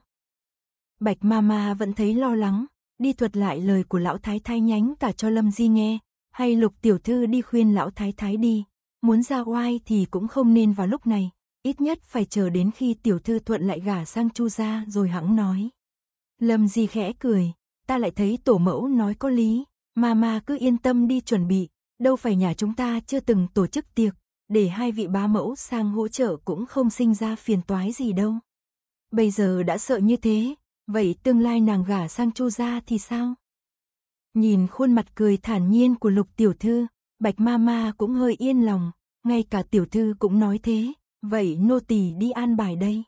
Bạch Mama vẫn thấy lo lắng, đi thuật lại lời của lão thái thái nhánh cả cho Lâm Di nghe, hay Lục tiểu thư đi khuyên lão thái thái đi, muốn ra oai thì cũng không nên vào lúc này, ít nhất phải chờ đến khi tiểu thư thuận lại gả sang Chu gia rồi hãng nói. Lâm Di khẽ cười, ta lại thấy tổ mẫu nói có lý, Mama cứ yên tâm đi chuẩn bị, đâu phải nhà chúng ta chưa từng tổ chức tiệc, để hai vị ba mẫu sang hỗ trợ cũng không sinh ra phiền toái gì đâu. Bây giờ đã sợ như thế, Vậy tương lai nàng gả sang Chu gia thì sao? Nhìn khuôn mặt cười thản nhiên của Lục tiểu thư, Bạch ma ma cũng hơi yên lòng, ngay cả tiểu thư cũng nói thế, vậy nô tỳ đi an bài đây.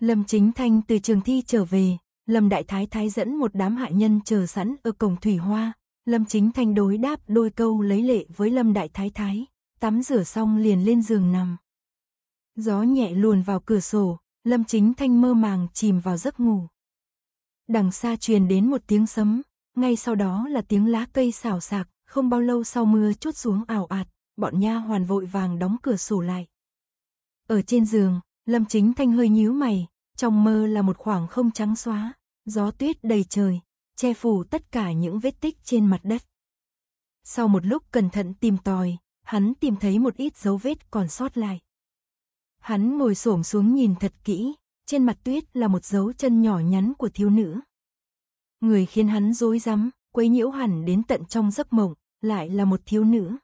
Lâm Chính Thanh từ trường thi trở về, Lâm Đại Thái Thái dẫn một đám hạ nhân chờ sẵn ở cổng Thủy Hoa. Lâm Chính Thanh đối đáp đôi câu lấy lệ với Lâm Đại Thái Thái, tắm rửa xong liền lên giường nằm. Gió nhẹ luồn vào cửa sổ, Lâm Chính Thanh mơ màng chìm vào giấc ngủ. Đằng xa truyền đến một tiếng sấm, ngay sau đó là tiếng lá cây xào xạc, không bao lâu sau mưa chút xuống ảo ạt, bọn nha hoàn vội vàng đóng cửa sổ lại. Ở trên giường, Lâm Chính Thanh hơi nhíu mày, trong mơ là một khoảng không trắng xóa, gió tuyết đầy trời, che phủ tất cả những vết tích trên mặt đất. Sau một lúc cẩn thận tìm tòi, hắn tìm thấy một ít dấu vết còn sót lại. Hắn ngồi xổm xuống nhìn thật kỹ, trên mặt tuyết là một dấu chân nhỏ nhắn của thiếu nữ. Người khiến hắn rối rắm, quấy nhiễu hẳn đến tận trong giấc mộng, lại là một thiếu nữ.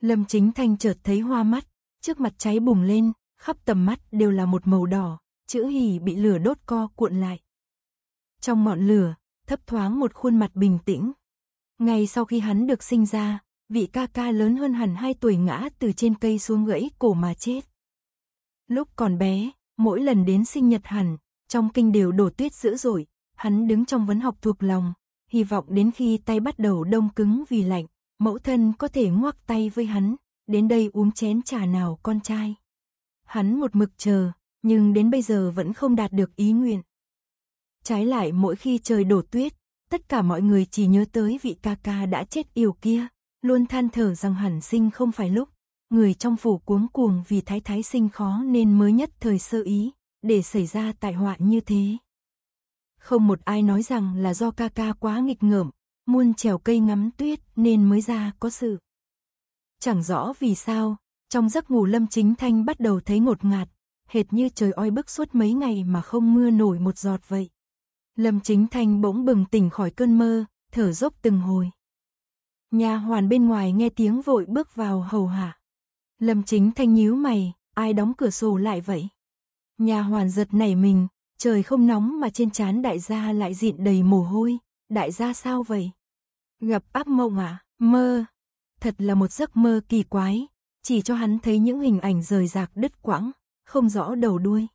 Lâm Chính Thanh chợt thấy hoa mắt, trước mặt cháy bùng lên, khắp tầm mắt đều là một màu đỏ, chữ hì bị lửa đốt co cuộn lại. Trong ngọn lửa, thấp thoáng một khuôn mặt bình tĩnh. Ngay sau khi hắn được sinh ra, vị ca ca lớn hơn hẳn hai tuổi ngã từ trên cây xuống gãy cổ mà chết. Lúc còn bé, mỗi lần đến sinh nhật hẳn, trong kinh đều đổ tuyết dữ dội, hắn đứng trong vấn học thuộc lòng, hy vọng đến khi tay bắt đầu đông cứng vì lạnh, mẫu thân có thể ngoắc tay với hắn, đến đây uống chén trà nào con trai. Hắn một mực chờ, nhưng đến bây giờ vẫn không đạt được ý nguyện. Trái lại mỗi khi trời đổ tuyết, tất cả mọi người chỉ nhớ tới vị ca ca đã chết yêu kia, luôn than thở rằng hẳn sinh không phải lúc người trong phủ cuống cuồng vì thái thái sinh khó nên mới nhất thời sơ ý, để xảy ra tai họa như thế. Không một ai nói rằng là do ca ca quá nghịch ngợm, muôn trèo cây ngắm tuyết nên mới ra có sự. Chẳng rõ vì sao, trong giấc ngủ Lâm Chính Thanh bắt đầu thấy ngột ngạt, hệt như trời oi bức suốt mấy ngày mà không mưa nổi một giọt vậy. Lâm Chính Thanh bỗng bừng tỉnh khỏi cơn mơ, thở dốc từng hồi. Nhà hoàn bên ngoài nghe tiếng vội bước vào hầu hạ. Lâm chính thanh nhíu mày, ai đóng cửa sổ lại vậy? Nhà hoàn giật nảy mình, trời không nóng mà trên trán đại gia lại dịn đầy mồ hôi, đại gia sao vậy? Gặp áp mộng à, mơ. Thật là một giấc mơ kỳ quái, chỉ cho hắn thấy những hình ảnh rời rạc đứt quãng, không rõ đầu đuôi.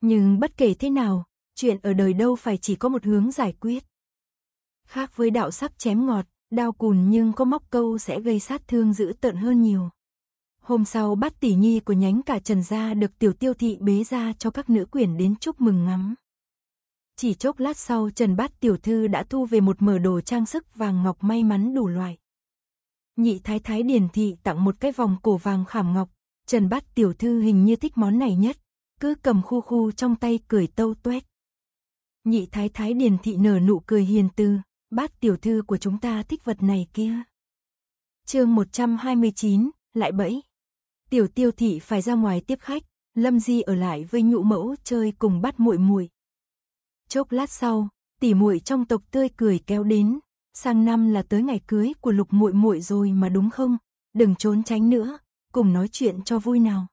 Nhưng bất kể thế nào, chuyện ở đời đâu phải chỉ có một hướng giải quyết. Khác với đạo sắc chém ngọt, đau cùn nhưng có móc câu sẽ gây sát thương dữ tợn hơn nhiều. Hôm sau bát tỷ nhi của nhánh cả Trần Gia được tiểu tiêu thị bế ra cho các nữ quyển đến chúc mừng ngắm. Chỉ chốc lát sau Trần Bát Tiểu Thư đã thu về một mở đồ trang sức vàng ngọc may mắn đủ loại. Nhị Thái Thái Điền Thị tặng một cái vòng cổ vàng khảm ngọc, Trần Bát Tiểu Thư hình như thích món này nhất, cứ cầm khu khu trong tay cười tâu tuét. Nhị Thái Thái Điền Thị nở nụ cười hiền từ, Bát Tiểu Thư của chúng ta thích vật này kia. chương 129, lại bẫy tiểu tiêu thị phải ra ngoài tiếp khách, Lâm Di ở lại với nhũ mẫu chơi cùng bắt muội muội. Chốc lát sau, tỷ muội trong tộc tươi cười kéo đến, sang năm là tới ngày cưới của Lục muội muội rồi mà đúng không? Đừng trốn tránh nữa, cùng nói chuyện cho vui nào.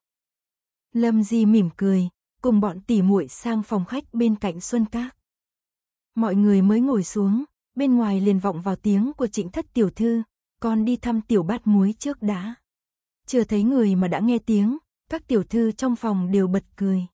Lâm Di mỉm cười, cùng bọn tỷ muội sang phòng khách bên cạnh Xuân Các. Mọi người mới ngồi xuống, bên ngoài liền vọng vào tiếng của Trịnh Thất tiểu thư, con đi thăm tiểu bát muối trước đã. Chưa thấy người mà đã nghe tiếng, các tiểu thư trong phòng đều bật cười.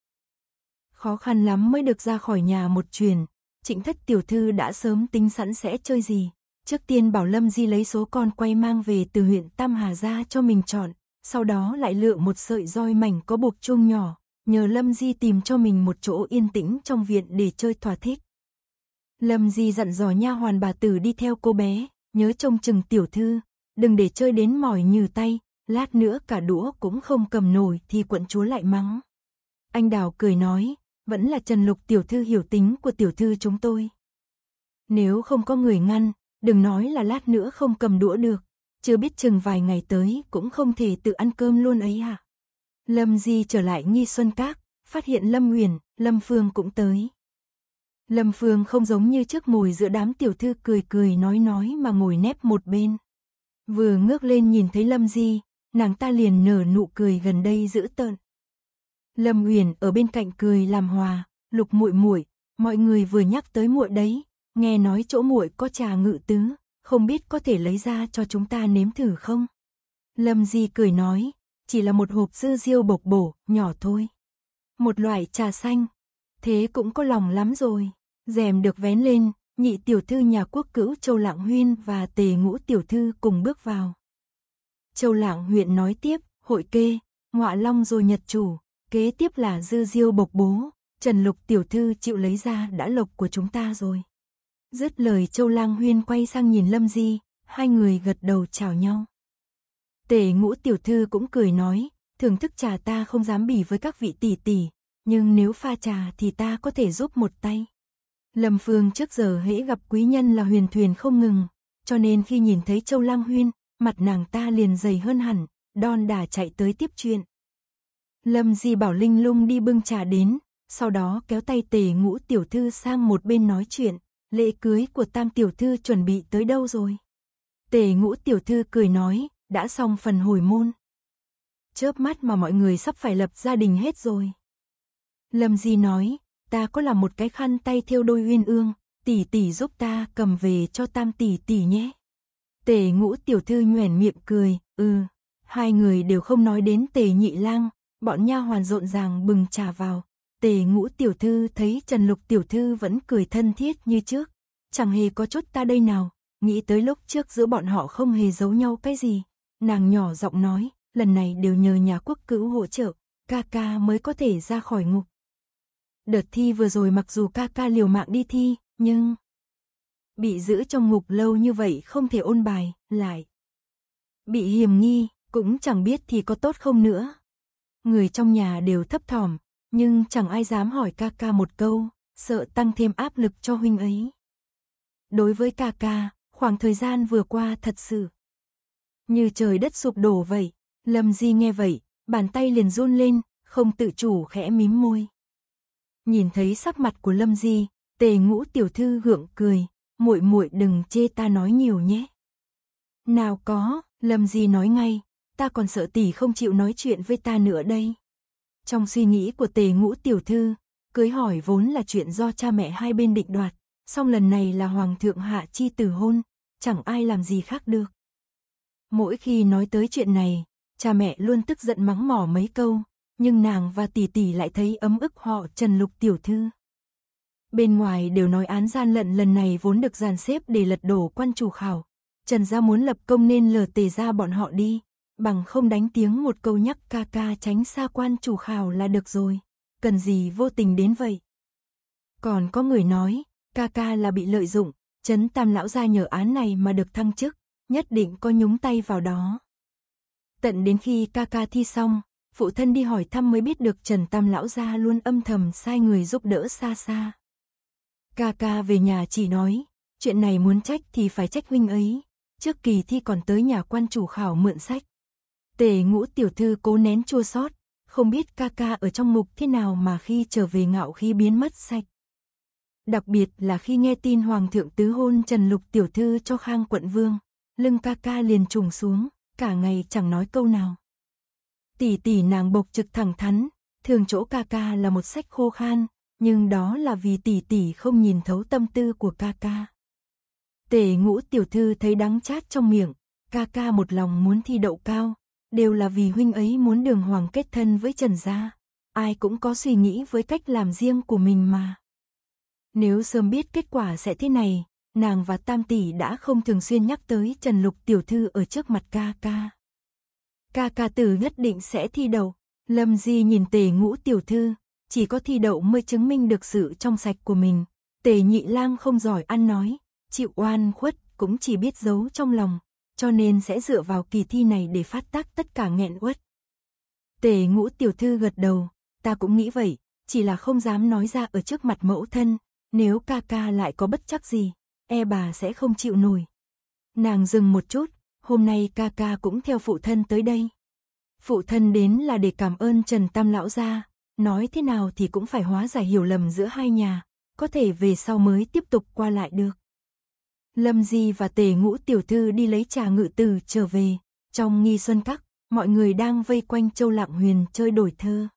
Khó khăn lắm mới được ra khỏi nhà một chuyến, trịnh thất tiểu thư đã sớm tính sẵn sẽ chơi gì. Trước tiên bảo Lâm Di lấy số con quay mang về từ huyện Tam Hà ra cho mình chọn, sau đó lại lựa một sợi roi mảnh có buộc chuông nhỏ, nhờ Lâm Di tìm cho mình một chỗ yên tĩnh trong viện để chơi thỏa thích. Lâm Di dặn dò nha hoàn bà tử đi theo cô bé, nhớ trông chừng tiểu thư, đừng để chơi đến mỏi như tay, Lát nữa cả đũa cũng không cầm nổi thì quận chúa lại mắng. Anh Đào cười nói, vẫn là Trần Lục tiểu thư hiểu tính của tiểu thư chúng tôi. Nếu không có người ngăn, đừng nói là lát nữa không cầm đũa được, chưa biết chừng vài ngày tới cũng không thể tự ăn cơm luôn ấy à. Lâm Di trở lại Nghi Xuân Các, phát hiện Lâm Huyền, Lâm Phương cũng tới. Lâm Phương không giống như trước mồi giữa đám tiểu thư cười cười nói nói mà ngồi nép một bên. Vừa ngước lên nhìn thấy Lâm Di, nàng ta liền nở nụ cười gần đây dữ tợn. Lâm Uyển ở bên cạnh cười làm hòa, "Lục muội muội, mọi người vừa nhắc tới muội đấy, nghe nói chỗ muội có trà ngự tứ, không biết có thể lấy ra cho chúng ta nếm thử không?" Lâm Di cười nói, "Chỉ là một hộp dư diêu bộc bổ, nhỏ thôi. Một loại trà xanh, thế cũng có lòng lắm rồi." Rèm được vén lên, nhị tiểu thư nhà quốc cữu Châu Lạng Huyên và Tề Ngũ tiểu thư cùng bước vào. Châu Lạng huyện nói tiếp, hội kê, ngọa long rồi nhật chủ, kế tiếp là dư diêu bộc bố, Trần Lục tiểu thư chịu lấy ra đã lộc của chúng ta rồi. Dứt lời Châu Lang Huyên quay sang nhìn Lâm Di, hai người gật đầu chào nhau. Tề ngũ tiểu thư cũng cười nói, thưởng thức trà ta không dám bỉ với các vị tỷ tỷ, nhưng nếu pha trà thì ta có thể giúp một tay. Lâm Phương trước giờ hễ gặp quý nhân là huyền thuyền không ngừng, cho nên khi nhìn thấy Châu Lang Huyên, mặt nàng ta liền dày hơn hẳn, đon đà chạy tới tiếp chuyện. Lâm Di bảo Linh Lung đi bưng trà đến, sau đó kéo tay tề ngũ tiểu thư sang một bên nói chuyện, lễ cưới của tam tiểu thư chuẩn bị tới đâu rồi. Tề ngũ tiểu thư cười nói, đã xong phần hồi môn. Chớp mắt mà mọi người sắp phải lập gia đình hết rồi. Lâm Di nói, ta có làm một cái khăn tay theo đôi uyên ương, tỷ tỷ giúp ta cầm về cho tam tỷ tỷ nhé. Tề ngũ tiểu thư nhoẻn miệng cười, ừ, hai người đều không nói đến tề nhị lang, bọn nha hoàn rộn ràng bừng trà vào. Tề ngũ tiểu thư thấy Trần Lục tiểu thư vẫn cười thân thiết như trước, chẳng hề có chút ta đây nào, nghĩ tới lúc trước giữa bọn họ không hề giấu nhau cái gì. Nàng nhỏ giọng nói, lần này đều nhờ nhà quốc cữu hỗ trợ, ca ca mới có thể ra khỏi ngục. Đợt thi vừa rồi mặc dù ca ca liều mạng đi thi, nhưng bị giữ trong ngục lâu như vậy không thể ôn bài, lại. Bị hiểm nghi, cũng chẳng biết thì có tốt không nữa. Người trong nhà đều thấp thỏm, nhưng chẳng ai dám hỏi ca ca một câu, sợ tăng thêm áp lực cho huynh ấy. Đối với ca ca, khoảng thời gian vừa qua thật sự như trời đất sụp đổ vậy. Lâm Di nghe vậy, bàn tay liền run lên, không tự chủ khẽ mím môi. Nhìn thấy sắc mặt của Lâm Di, Tề Ngũ tiểu thư gượng cười, muội muội đừng chê ta nói nhiều nhé. Nào có, Lâm Di nói ngay, ta còn sợ tỷ không chịu nói chuyện với ta nữa đây. Trong suy nghĩ của tề ngũ tiểu thư, cưới hỏi vốn là chuyện do cha mẹ hai bên định đoạt, song lần này là Hoàng thượng hạ chi từ hôn, chẳng ai làm gì khác được. Mỗi khi nói tới chuyện này, cha mẹ luôn tức giận mắng mỏ mấy câu, nhưng nàng và tỷ tỷ lại thấy ấm ức họ trần lục tiểu thư. Bên ngoài đều nói án gian lận lần này vốn được dàn xếp để lật đổ quan chủ khảo. Trần Gia muốn lập công nên lờ tề ra bọn họ đi, bằng không đánh tiếng một câu nhắc ca ca tránh xa quan chủ khảo là được rồi, cần gì vô tình đến vậy. Còn có người nói, ca ca là bị lợi dụng, Trấn Tam Lão Gia nhờ án này mà được thăng chức, nhất định có nhúng tay vào đó. Tận đến khi ca ca thi xong, phụ thân đi hỏi thăm mới biết được Trần Tam Lão Gia luôn âm thầm sai người giúp đỡ xa xa. Ca ca về nhà chỉ nói, chuyện này muốn trách thì phải trách huynh ấy. Trước kỳ thi còn tới nhà quan chủ khảo mượn sách. Tề ngũ tiểu thư cố nén chua xót không biết ca ca ở trong mục thế nào mà khi trở về ngạo khi biến mất sạch. Đặc biệt là khi nghe tin Hoàng thượng tứ hôn Trần Lục tiểu thư cho Khang quận vương, lưng ca ca liền trùng xuống, cả ngày chẳng nói câu nào. Tỷ tỷ nàng bộc trực thẳng thắn, thường chỗ ca ca là một sách khô khan, nhưng đó là vì tỷ tỷ không nhìn thấu tâm tư của ca ca. Tề ngũ tiểu thư thấy đắng chát trong miệng, ca ca một lòng muốn thi đậu cao, đều là vì huynh ấy muốn đường hoàng kết thân với Trần Gia. Ai cũng có suy nghĩ với cách làm riêng của mình mà. Nếu sớm biết kết quả sẽ thế này, nàng và tam tỷ đã không thường xuyên nhắc tới Trần Lục tiểu thư ở trước mặt ca ca. Ca ca tử nhất định sẽ thi đậu. Lâm Di nhìn tề ngũ tiểu thư, chỉ có thi đậu mới chứng minh được sự trong sạch của mình. Tề nhị lang không giỏi ăn nói, chịu oan khuất, cũng chỉ biết giấu trong lòng, cho nên sẽ dựa vào kỳ thi này để phát tác tất cả nghẹn uất. Tề ngũ tiểu thư gật đầu, ta cũng nghĩ vậy, chỉ là không dám nói ra ở trước mặt mẫu thân, nếu ca ca lại có bất chắc gì, e bà sẽ không chịu nổi. Nàng dừng một chút, hôm nay ca ca cũng theo phụ thân tới đây. Phụ thân đến là để cảm ơn Trần Tam Lão gia, Nói thế nào thì cũng phải hóa giải hiểu lầm giữa hai nhà, có thể về sau mới tiếp tục qua lại được. Lâm Di và Tề Ngũ tiểu thư đi lấy trà ngự từ trở về, trong nghi xuân các, mọi người đang vây quanh Châu Lạng Huyền chơi đổi thơ.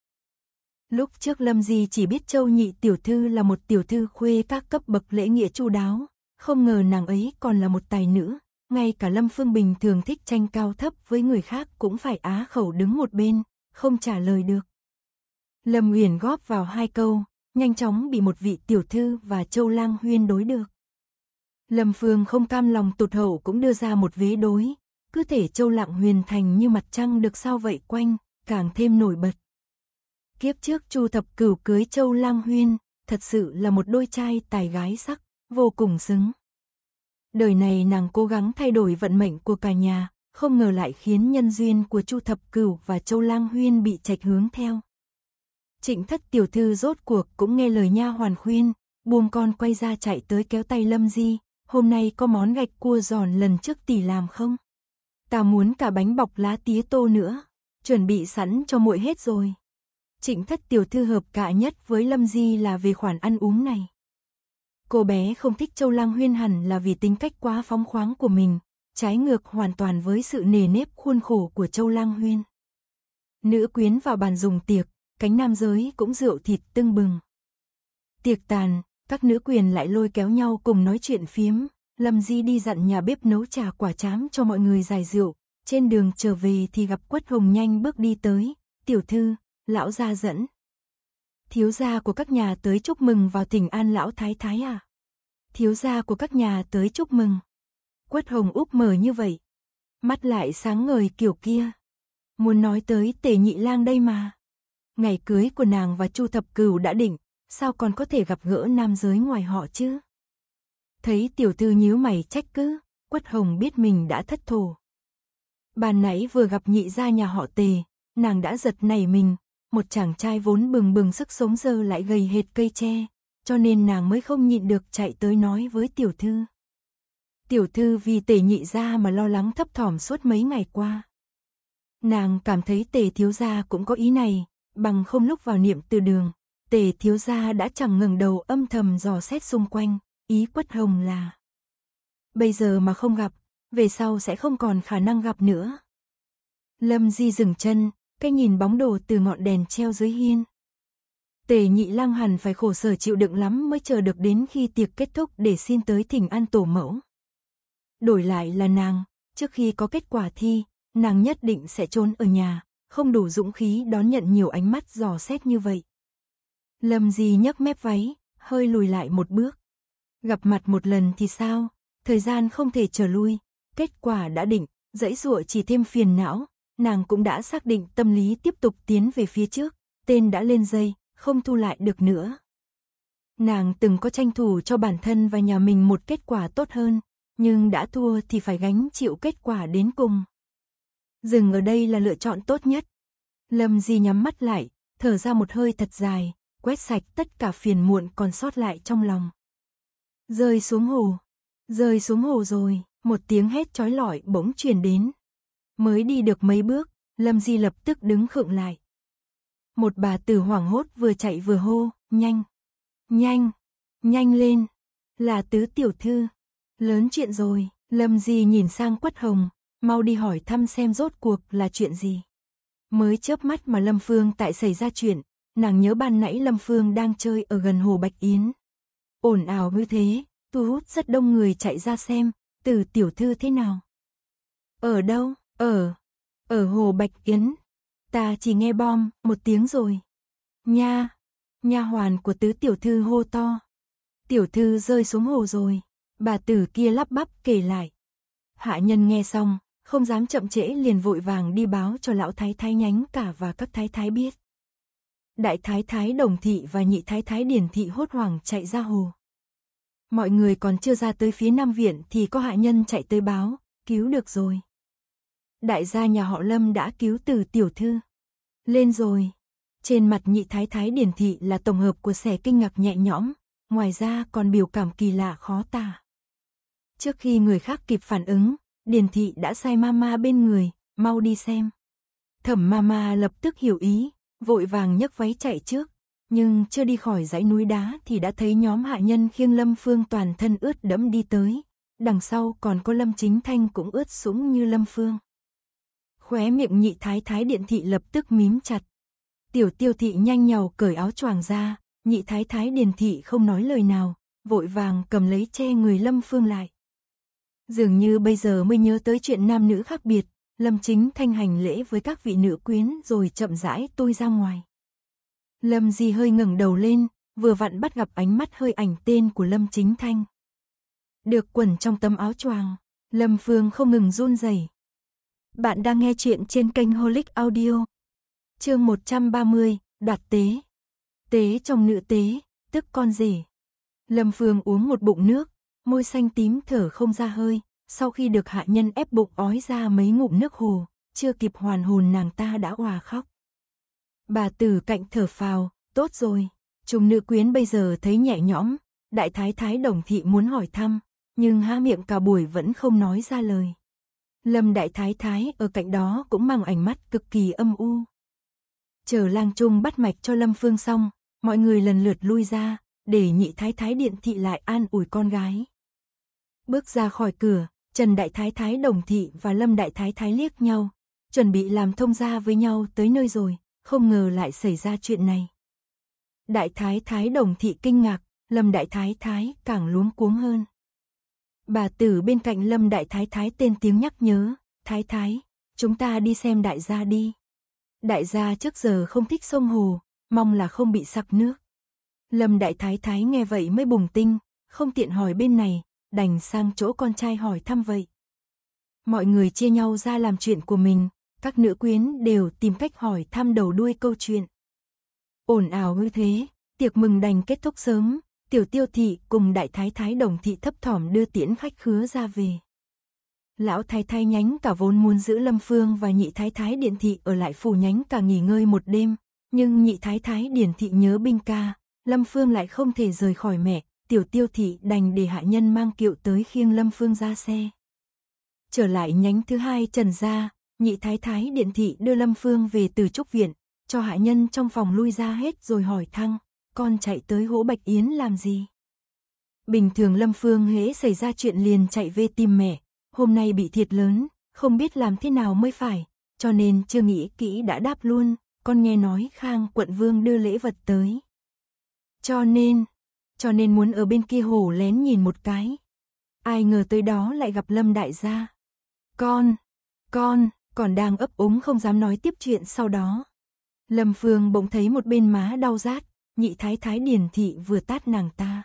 Lúc trước Lâm Di chỉ biết Châu Nhị tiểu thư là một tiểu thư khuê các cấp bậc lễ nghĩa chu đáo, không ngờ nàng ấy còn là một tài nữ, ngay cả Lâm Phương Bình thường thích tranh cao thấp với người khác cũng phải á khẩu đứng một bên, không trả lời được. Lâm Uyển góp vào hai câu, nhanh chóng bị một vị tiểu thư và Châu Lang Huyên đối được. Lâm Phương không cam lòng tụt hậu cũng đưa ra một vế đối, cứ thể Châu Lạng Huyền thành như mặt trăng được sao vậy quanh, càng thêm nổi bật. Kiếp trước Chu Thập Cửu cưới Châu Lang Huyên, thật sự là một đôi trai tài gái sắc, vô cùng xứng. Đời này nàng cố gắng thay đổi vận mệnh của cả nhà, không ngờ lại khiến nhân duyên của Chu Thập Cửu và Châu Lang Huyên bị trạch hướng theo. Trịnh thất tiểu thư rốt cuộc cũng nghe lời nha hoàn khuyên, buông con quay ra chạy tới kéo tay Lâm Di, hôm nay có món gạch cua giòn lần trước tỷ làm không? Ta muốn cả bánh bọc lá tía tô nữa, chuẩn bị sẵn cho muội hết rồi. Trịnh thất tiểu thư hợp cả nhất với Lâm Di là về khoản ăn uống này. Cô bé không thích Châu Lang Huyên hẳn là vì tính cách quá phóng khoáng của mình, trái ngược hoàn toàn với sự nề nếp khuôn khổ của Châu Lang Huyên. Nữ quyến vào bàn dùng tiệc, cánh nam giới cũng rượu thịt tưng bừng. Tiệc tàn, các nữ quyền lại lôi kéo nhau cùng nói chuyện phiếm, Lâm Di đi dặn nhà bếp nấu trà quả chám cho mọi người giải rượu, trên đường trở về thì gặp Quất Hồng nhanh bước đi tới, tiểu thư, lão gia dẫn. Thiếu gia của các nhà tới chúc mừng vào thỉnh an lão thái thái à? Thiếu gia của các nhà tới chúc mừng. Quất Hồng úp mở như vậy, mắt lại sáng ngời kiểu kia. Muốn nói tới tề nhị lang đây mà ngày cưới của nàng và Chu Thập Cửu đã định, sao còn có thể gặp gỡ nam giới ngoài họ chứ? Thấy tiểu thư nhíu mày trách cứ, Quất Hồng biết mình đã thất thổ. Ban nãy vừa gặp nhị gia nhà họ Tề, nàng đã giật nảy mình, một chàng trai vốn bừng bừng sức sống giờ lại gầy hệt cây tre, cho nên nàng mới không nhịn được chạy tới nói với tiểu thư. Tiểu thư vì Tề nhị gia mà lo lắng thấp thỏm suốt mấy ngày qua. Nàng cảm thấy Tề thiếu gia cũng có ý này, Bằng không lúc vào niệm từ đường, tề thiếu gia đã chẳng ngừng đầu âm thầm dò xét xung quanh, ý quất hồng là. Bây giờ mà không gặp, về sau sẽ không còn khả năng gặp nữa. Lâm Di dừng chân, cái nhìn bóng đồ từ ngọn đèn treo dưới hiên. Tề nhị lang hẳn phải khổ sở chịu đựng lắm mới chờ được đến khi tiệc kết thúc để xin tới thỉnh an tổ mẫu. Đổi lại là nàng, trước khi có kết quả thi, nàng nhất định sẽ trốn ở nhà, không đủ dũng khí đón nhận nhiều ánh mắt dò xét như vậy. Lâm Di nhấc mép váy, hơi lùi lại một bước. Gặp mặt một lần thì sao, thời gian không thể trở lui, kết quả đã định, dãy dụa chỉ thêm phiền não, nàng cũng đã xác định tâm lý tiếp tục tiến về phía trước, tên đã lên dây, không thu lại được nữa. Nàng từng có tranh thủ cho bản thân và nhà mình một kết quả tốt hơn, nhưng đã thua thì phải gánh chịu kết quả đến cùng. Dừng ở đây là lựa chọn tốt nhất. Lâm Di nhắm mắt lại, thở ra một hơi thật dài, quét sạch tất cả phiền muộn còn sót lại trong lòng. Rơi xuống hồ, rơi xuống hồ rồi, một tiếng hét chói lọi bỗng truyền đến. Mới đi được mấy bước, Lâm Di lập tức đứng khựng lại. Một bà tử hoảng hốt vừa chạy vừa hô, nhanh, nhanh, nhanh lên, là tứ tiểu thư. Lớn chuyện rồi, Lâm Di nhìn sang quất hồng, mau đi hỏi thăm xem rốt cuộc là chuyện gì. Mới chớp mắt mà Lâm Phương tại xảy ra chuyện, nàng nhớ ban nãy Lâm Phương đang chơi ở gần Hồ Bạch Yến. Ồn ào như thế, thu hút rất đông người chạy ra xem, từ tiểu thư thế nào. Ở đâu? Ở... Ở Hồ Bạch Yến. Ta chỉ nghe bom, một tiếng rồi. Nha! Nha hoàn của tứ tiểu thư hô to. Tiểu thư rơi xuống hồ rồi. Bà tử kia lắp bắp kể lại. Hạ nhân nghe xong, không dám chậm trễ liền vội vàng đi báo cho lão thái thái nhánh cả và các thái thái biết. Đại thái thái đồng thị và nhị thái thái điển thị hốt hoảng chạy ra hồ. Mọi người còn chưa ra tới phía nam viện thì có hạ nhân chạy tới báo, cứu được rồi. Đại gia nhà họ Lâm đã cứu từ tiểu thư. Lên rồi. Trên mặt nhị thái thái điển thị là tổng hợp của sẻ kinh ngạc nhẹ nhõm, ngoài ra còn biểu cảm kỳ lạ khó tả. Trước khi người khác kịp phản ứng, Điền thị đã sai mama bên người, mau đi xem. Thẩm mama lập tức hiểu ý, vội vàng nhấc váy chạy trước, nhưng chưa đi khỏi dãy núi đá thì đã thấy nhóm hạ nhân khiêng Lâm Phương toàn thân ướt đẫm đi tới, đằng sau còn có Lâm Chính Thanh cũng ướt sũng như Lâm Phương. Khóe miệng nhị thái thái điện thị lập tức mím chặt. Tiểu tiêu thị nhanh nhào cởi áo choàng ra, nhị thái thái điền thị không nói lời nào, vội vàng cầm lấy che người Lâm Phương lại. Dường như bây giờ mới nhớ tới chuyện nam nữ khác biệt, Lâm Chính Thanh hành lễ với các vị nữ quyến rồi chậm rãi tôi ra ngoài. Lâm Di hơi ngẩng đầu lên, vừa vặn bắt gặp ánh mắt hơi ảnh tên của Lâm Chính Thanh. Được quẩn trong tấm áo choàng, Lâm Phương không ngừng run rẩy. Bạn đang nghe chuyện trên kênh Holic Audio. Chương 130, đoạt tế. Tế trong nữ tế, tức con rể. Lâm Phương uống một bụng nước, môi xanh tím thở không ra hơi, sau khi được hạ nhân ép bụng ói ra mấy ngụm nước hồ, chưa kịp hoàn hồn nàng ta đã hòa khóc. Bà tử cạnh thở phào, tốt rồi, trùng nữ quyến bây giờ thấy nhẹ nhõm, đại thái thái đồng thị muốn hỏi thăm, nhưng há miệng cả buổi vẫn không nói ra lời. Lâm đại thái thái ở cạnh đó cũng mang ánh mắt cực kỳ âm u. Chờ lang trung bắt mạch cho Lâm Phương xong, mọi người lần lượt lui ra, để nhị thái thái điện thị lại an ủi con gái. Bước ra khỏi cửa, Trần Đại Thái Thái Đồng Thị và Lâm Đại Thái Thái liếc nhau, chuẩn bị làm thông gia với nhau tới nơi rồi, không ngờ lại xảy ra chuyện này. Đại Thái Thái Đồng Thị kinh ngạc, Lâm Đại Thái Thái càng luống cuống hơn. Bà tử bên cạnh Lâm Đại Thái Thái tên tiếng nhắc nhớ, Thái Thái, chúng ta đi xem đại gia đi. Đại gia trước giờ không thích sông hồ, mong là không bị sặc nước. Lâm Đại Thái Thái nghe vậy mới bùng tinh, không tiện hỏi bên này, đành sang chỗ con trai hỏi thăm vậy. Mọi người chia nhau ra làm chuyện của mình, các nữ quyến đều tìm cách hỏi thăm đầu đuôi câu chuyện. Ồn ào như thế, tiệc mừng đành kết thúc sớm, tiểu tiêu thị cùng đại thái thái đồng thị thấp thỏm đưa tiễn khách khứa ra về. Lão thái thái nhánh cả vốn muốn giữ Lâm Phương và nhị thái thái điện thị ở lại phủ nhánh cả nghỉ ngơi một đêm, nhưng nhị thái thái Điện thị nhớ binh ca, Lâm Phương lại không thể rời khỏi mẹ, tiểu tiêu thị đành để hạ nhân mang kiệu tới khiêng Lâm Phương ra xe. Trở lại nhánh thứ hai Trần Gia, nhị thái thái điện thị đưa Lâm Phương về từ trúc viện, cho hạ nhân trong phòng lui ra hết rồi hỏi thăng, con chạy tới hỗ Bạch Yến làm gì? Bình thường Lâm Phương hễ xảy ra chuyện liền chạy về tìm mẹ, hôm nay bị thiệt lớn, không biết làm thế nào mới phải, cho nên chưa nghĩ kỹ đã đáp luôn, con nghe nói Khang quận vương đưa lễ vật tới. Cho nên, cho nên muốn ở bên kia hồ lén nhìn một cái. Ai ngờ tới đó lại gặp Lâm Đại Gia. Con, con, còn đang ấp úng không dám nói tiếp chuyện sau đó. Lâm Phương bỗng thấy một bên má đau rát, nhị thái thái điển thị vừa tát nàng ta.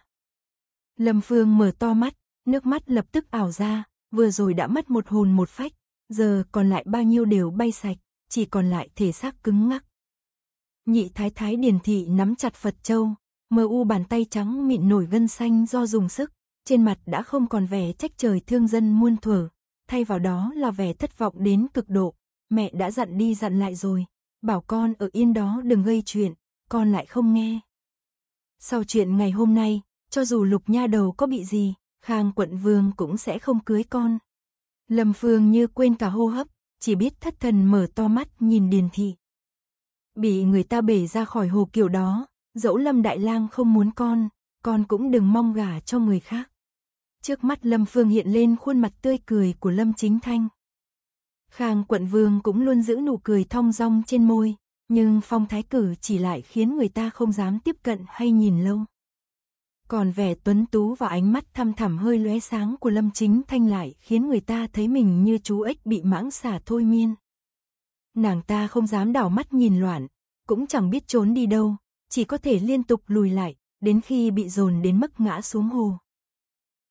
Lâm Phương mở to mắt, nước mắt lập tức ảo ra, vừa rồi đã mất một hồn một phách, giờ còn lại bao nhiêu đều bay sạch, chỉ còn lại thể xác cứng ngắc. Nhị thái thái điển thị nắm chặt Phật Châu, mờ u bàn tay trắng mịn nổi gân xanh do dùng sức, trên mặt đã không còn vẻ trách trời thương dân muôn thuở, thay vào đó là vẻ thất vọng đến cực độ. Mẹ đã dặn đi dặn lại rồi, bảo con ở yên đó đừng gây chuyện, con lại không nghe. Sau chuyện ngày hôm nay, cho dù lục nha đầu có bị gì, Khang quận vương cũng sẽ không cưới con. Lâm Phương như quên cả hô hấp, chỉ biết thất thần mở to mắt nhìn Điền Thị. Bị người ta bể ra khỏi hồ kiểu đó, dẫu Lâm Đại Lang không muốn con, con cũng đừng mong gả cho người khác. Trước mắt Lâm Phương hiện lên khuôn mặt tươi cười của Lâm Chính Thanh. Khang quận vương cũng luôn giữ nụ cười thong dong trên môi, nhưng phong thái cử chỉ lại khiến người ta không dám tiếp cận hay nhìn lâu. Còn vẻ tuấn tú và ánh mắt thăm thẳm hơi lóe sáng của Lâm Chính Thanh lại khiến người ta thấy mình như chú ếch bị mãng xà thôi miên. Nàng ta không dám đảo mắt nhìn loạn, cũng chẳng biết trốn đi đâu, chỉ có thể liên tục lùi lại, đến khi bị dồn đến mức ngã xuống hồ.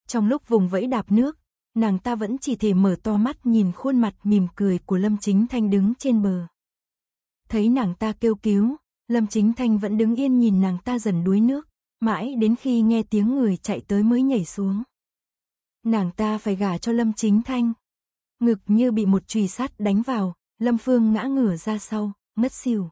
Trong lúc vùng vẫy đạp nước, nàng ta vẫn chỉ thể mở to mắt nhìn khuôn mặt mỉm cười của Lâm Chính Thanh đứng trên bờ. Thấy nàng ta kêu cứu, Lâm Chính Thanh vẫn đứng yên nhìn nàng ta dần đuối nước, mãi đến khi nghe tiếng người chạy tới mới nhảy xuống. Nàng ta phải gả cho Lâm Chính Thanh. Ngực như bị một chùy sắt đánh vào, Lâm Phương ngã ngửa ra sau, mất xỉu.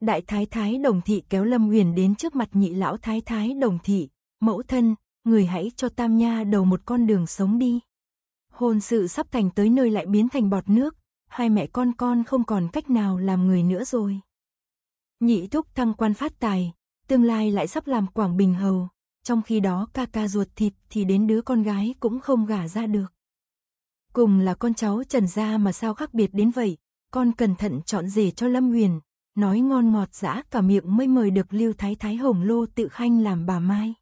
Đại thái thái đồng thị kéo Lâm Huyền đến trước mặt nhị lão thái thái đồng thị, mẫu thân, người hãy cho Tam Nha đầu một con đường sống đi. Hôn sự sắp thành tới nơi lại biến thành bọt nước, hai mẹ con con không còn cách nào làm người nữa rồi. Nhị thúc thăng quan phát tài, tương lai lại sắp làm Quảng Bình Hầu, trong khi đó ca ca ruột thịt thì đến đứa con gái cũng không gả ra được. Cùng là con cháu Trần Gia mà sao khác biệt đến vậy, con cẩn thận chọn rể cho Lâm Huyền, nói ngon ngọt dã cả miệng mới mời được Lưu Thái Thái Hồng Lô tự khanh làm bà Mai.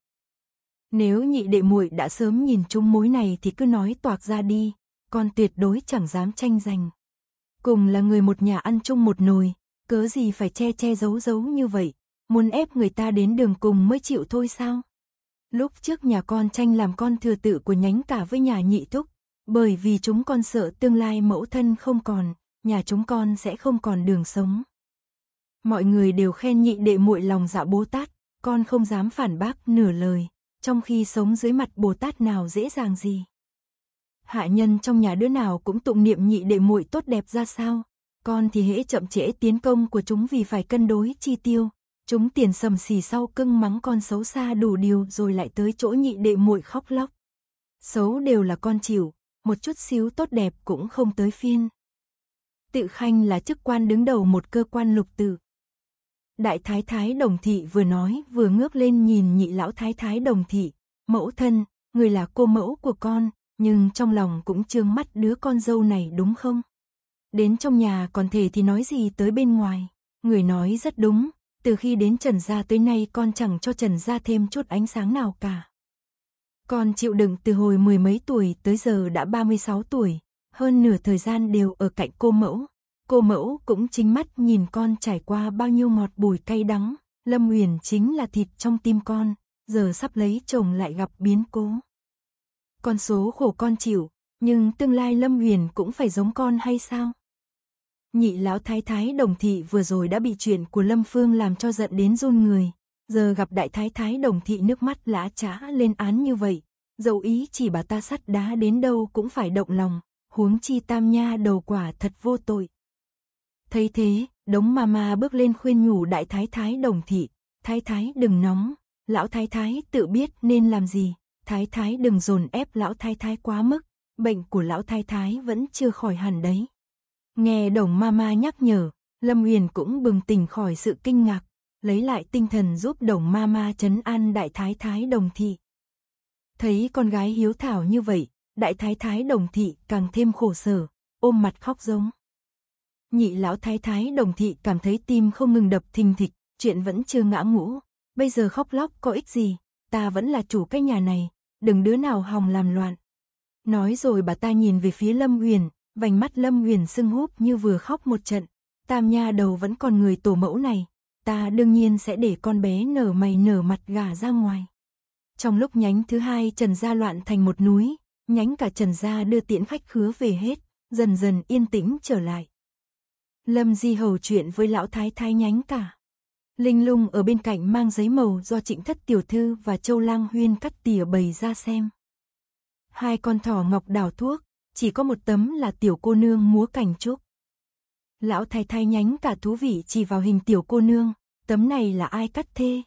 Nếu nhị đệ muội đã sớm nhìn chúng mối này thì cứ nói toạc ra đi, con tuyệt đối chẳng dám tranh giành. Cùng là người một nhà ăn chung một nồi, cớ gì phải che che giấu giấu như vậy, muốn ép người ta đến đường cùng mới chịu thôi sao? Lúc trước nhà con tranh làm con thừa tự của nhánh cả với nhà nhị thúc, bởi vì chúng con sợ tương lai mẫu thân không còn, nhà chúng con sẽ không còn đường sống mọi người đều khen nhị đệ muội lòng dạ Bồ Tát, con không dám phản bác nửa lời, trong khi sống dưới mặt Bồ Tát nào dễ dàng gì. Hạ nhân trong nhà đứa nào cũng tụng niệm nhị đệ muội tốt đẹp ra sao, con thì hễ chậm trễ tiến công của chúng vì phải cân đối chi tiêu, chúng tiền sầm xì sau cưng mắng con xấu xa đủ điều rồi lại tới chỗ nhị đệ muội khóc lóc. Xấu đều là con chịu, một chút xíu tốt đẹp cũng không tới phiên. Tự Khanh là chức quan đứng đầu một cơ quan lục tử, Đại thái thái đồng thị vừa nói vừa ngước lên nhìn nhị lão thái thái đồng thị, mẫu thân, người là cô mẫu của con, nhưng trong lòng cũng trương mắt đứa con dâu này đúng không? Đến trong nhà còn thể thì nói gì tới bên ngoài, người nói rất đúng, từ khi đến Trần Gia tới nay con chẳng cho Trần Gia thêm chút ánh sáng nào cả. Con chịu đựng từ hồi mười mấy tuổi tới giờ đã 36 tuổi, hơn nửa thời gian đều ở cạnh cô mẫu, Cô mẫu cũng chính mắt nhìn con trải qua bao nhiêu mọt bùi cay đắng, Lâm Uyển chính là thịt trong tim con, giờ sắp lấy chồng lại gặp biến cố. Con số khổ con chịu, nhưng tương lai Lâm Uyển cũng phải giống con hay sao? Nhị lão thái thái đồng thị vừa rồi đã bị chuyện của Lâm Phương làm cho giận đến run người, giờ gặp đại thái thái đồng thị nước mắt lã trã lên án như vậy, dẫu ý chỉ bà ta sắt đá đến đâu cũng phải động lòng, huống chi tam nha đầu quả thật vô tội. Thấy thế, đống mama bước lên khuyên nhủ đại thái thái đồng thị, thái thái đừng nóng, lão thái thái tự biết nên làm gì, thái thái đừng dồn ép lão thái thái quá mức, bệnh của lão thái thái vẫn chưa khỏi hẳn đấy. Nghe đồng mama nhắc nhở, Lâm Huyền cũng bừng tỉnh khỏi sự kinh ngạc, lấy lại tinh thần giúp đồng mama chấn an đại thái thái đồng thị. Thấy con gái hiếu thảo như vậy, đại thái thái đồng thị càng thêm khổ sở, ôm mặt khóc giống. Nhị lão thái thái đồng thị cảm thấy tim không ngừng đập thình thịch, chuyện vẫn chưa ngã ngũ. Bây giờ khóc lóc có ích gì, ta vẫn là chủ cái nhà này, đừng đứa nào hòng làm loạn. Nói rồi bà ta nhìn về phía Lâm Huyền, vành mắt Lâm Huyền sưng húp như vừa khóc một trận. Tam nha đầu vẫn còn người tổ mẫu này, ta đương nhiên sẽ để con bé nở mày nở mặt gà ra ngoài. Trong lúc nhánh thứ hai Trần Gia loạn thành một núi, nhánh cả Trần Gia đưa tiễn khách khứa về hết, dần dần yên tĩnh trở lại. Lâm Di Hầu chuyện với lão thái thái nhánh cả. Linh lung ở bên cạnh mang giấy màu do trịnh thất tiểu thư và châu lang huyên cắt tỉa bày ra xem. Hai con thỏ ngọc đảo thuốc, chỉ có một tấm là tiểu cô nương múa cảnh trúc. Lão thái thái nhánh cả thú vị chỉ vào hình tiểu cô nương, tấm này là ai cắt thê.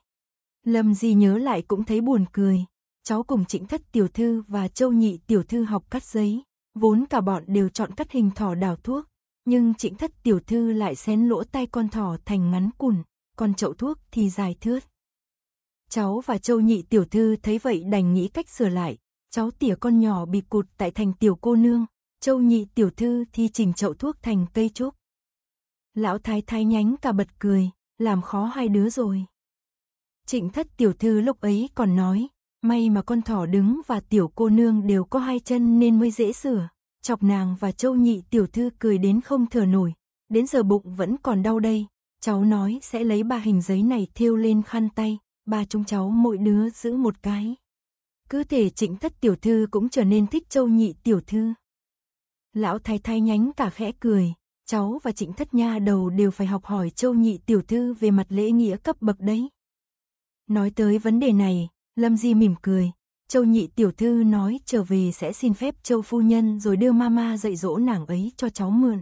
Lâm Di nhớ lại cũng thấy buồn cười, cháu cùng trịnh thất tiểu thư và châu nhị tiểu thư học cắt giấy, vốn cả bọn đều chọn cắt hình thỏ đảo thuốc, nhưng trịnh thất tiểu thư lại xén lỗ tay con thỏ thành ngắn cùn, còn chậu thuốc thì dài thướt. Cháu và châu nhị tiểu thư thấy vậy đành nghĩ cách sửa lại, cháu tỉa con nhỏ bị cụt tại thành tiểu cô nương, châu nhị tiểu thư thì chỉnh chậu thuốc thành cây trúc. Lão thái thái nhánh cả bật cười, làm khó hai đứa rồi. Trịnh thất tiểu thư lúc ấy còn nói, may mà con thỏ đứng và tiểu cô nương đều có hai chân nên mới dễ sửa chọc nàng và châu nhị tiểu thư cười đến không thở nổi, đến giờ bụng vẫn còn đau đây, cháu nói sẽ lấy ba hình giấy này thêu lên khăn tay, ba chúng cháu mỗi đứa giữ một cái. Cứ thể trịnh thất tiểu thư cũng trở nên thích châu nhị tiểu thư. Lão thái thái nhánh cả khẽ cười, cháu và trịnh thất nha đầu đều phải học hỏi châu nhị tiểu thư về mặt lễ nghĩa cấp bậc đấy. Nói tới vấn đề này, Lâm Di mỉm cười, Châu nhị tiểu thư nói trở về sẽ xin phép châu phu nhân rồi đưa mama dạy dỗ nàng ấy cho cháu mượn.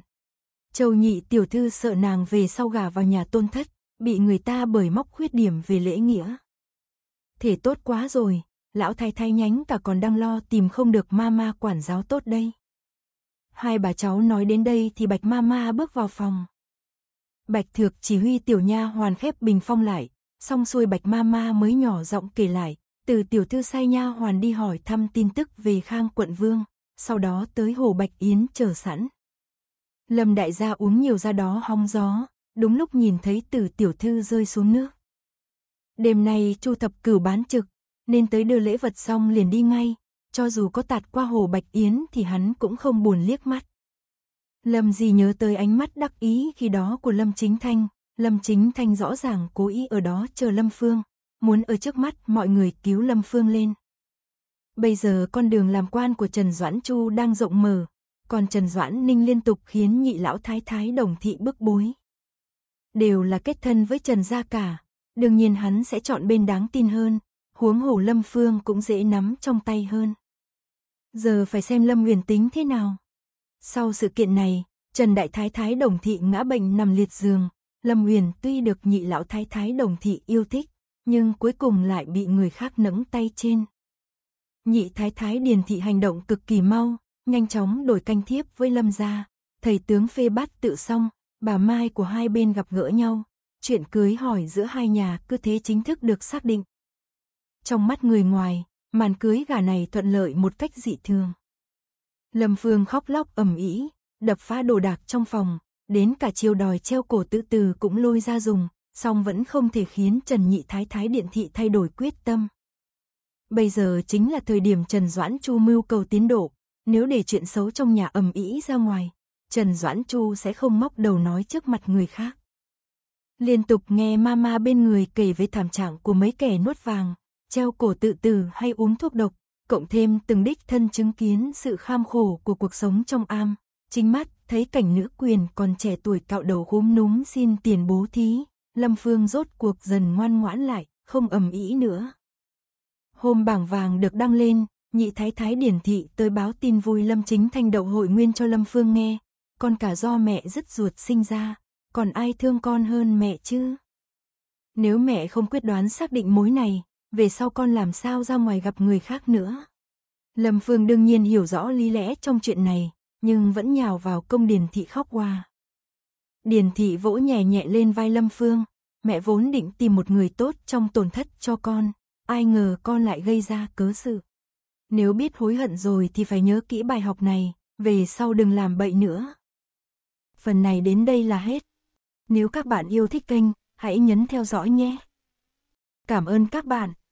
Châu nhị tiểu thư sợ nàng về sau gà vào nhà tôn thất, bị người ta bởi móc khuyết điểm về lễ nghĩa. Thể tốt quá rồi, lão thay thay nhánh cả còn đang lo tìm không được mama quản giáo tốt đây. Hai bà cháu nói đến đây thì bạch mama bước vào phòng. Bạch Thược chỉ huy tiểu nha hoàn khép bình phong lại, xong xuôi Bạch Mama mới nhỏ giọng kể lại, từ tiểu thư sai nha hoàn đi hỏi thăm tin tức về Khang quận vương, sau đó tới Hồ Bạch Yến chờ sẵn. Lâm đại gia uống nhiều ra đó hong gió, đúng lúc nhìn thấy từ tiểu thư rơi xuống nước. Đêm nay Chu thập cửu bán trực, nên tới đưa lễ vật xong liền đi ngay, cho dù có tạt qua Hồ Bạch Yến thì hắn cũng không buồn liếc mắt. Lâm Di nhớ tới ánh mắt đắc ý khi đó của Lâm Chính Thanh, Lâm Chính Thanh rõ ràng cố ý ở đó chờ Lâm Phương, muốn ở trước mắt mọi người cứu Lâm Phương lên. Bây giờ con đường làm quan của Trần Doãn Chu đang rộng mở, còn Trần Doãn Ninh liên tục khiến nhị lão thái thái đồng thị bức bối. Đều là kết thân với Trần Gia cả, đương nhiên hắn sẽ chọn bên đáng tin hơn, huống hồ Lâm Phương cũng dễ nắm trong tay hơn. Giờ phải xem Lâm Nguyền tính thế nào. Sau sự kiện này, Trần Đại Thái Thái Đồng Thị ngã bệnh nằm liệt giường, Lâm Nguyền tuy được nhị lão Thái Thái Đồng Thị yêu thích, nhưng cuối cùng lại bị người khác nẫng tay trên. Nhị thái thái Điền Thị hành động cực kỳ mau, nhanh chóng đổi canh thiếp với Lâm gia, thầy tướng phê bát tự xong, bà Mai của hai bên gặp gỡ nhau, chuyện cưới hỏi giữa hai nhà cứ thế chính thức được xác định. Trong mắt người ngoài, màn cưới gà này thuận lợi một cách dị thường. Lâm Phương khóc lóc ầm ĩ, đập phá đồ đạc trong phòng, đến cả chiều đòi treo cổ tự tử cũng lôi ra dùng, song vẫn không thể khiến Trần Nhị Thái Thái Điện Thị thay đổi quyết tâm. Bây giờ chính là thời điểm Trần Doãn Chu mưu cầu tiến độ, nếu để chuyện xấu trong nhà ầm ĩ ra ngoài, Trần Doãn Chu sẽ không móc đầu nói trước mặt người khác. Liên tục nghe mama bên người kể về thảm trạng của mấy kẻ nuốt vàng, treo cổ tự tử hay uống thuốc độc, cộng thêm từng đích thân chứng kiến sự kham khổ của cuộc sống trong am, chính mắt thấy cảnh nữ quyền còn trẻ tuổi cạo đầu húm núm xin tiền bố thí, Lâm Phương rốt cuộc dần ngoan ngoãn lại, không ầm ĩ nữa. Hôm bảng vàng được đăng lên, nhị thái thái điển thị tới báo tin vui Lâm Chính Thanh đậu hội nguyên cho Lâm Phương nghe, con cả do mẹ rất ruột sinh ra, còn ai thương con hơn mẹ chứ? Nếu mẹ không quyết đoán xác định mối này, về sau con làm sao ra ngoài gặp người khác nữa? Lâm Phương đương nhiên hiểu rõ lý lẽ trong chuyện này, nhưng vẫn nhào vào công điển thị khóc qua. Điền thị vỗ nhẹ nhẹ lên vai Lâm Phương, mẹ vốn định tìm một người tốt trong tổn thất cho con, ai ngờ con lại gây ra cớ sự. Nếu biết hối hận rồi thì phải nhớ kỹ bài học này, về sau đừng làm bậy nữa. Phần này đến đây là hết. Nếu các bạn yêu thích kênh, hãy nhấn theo dõi nhé. Cảm ơn các bạn.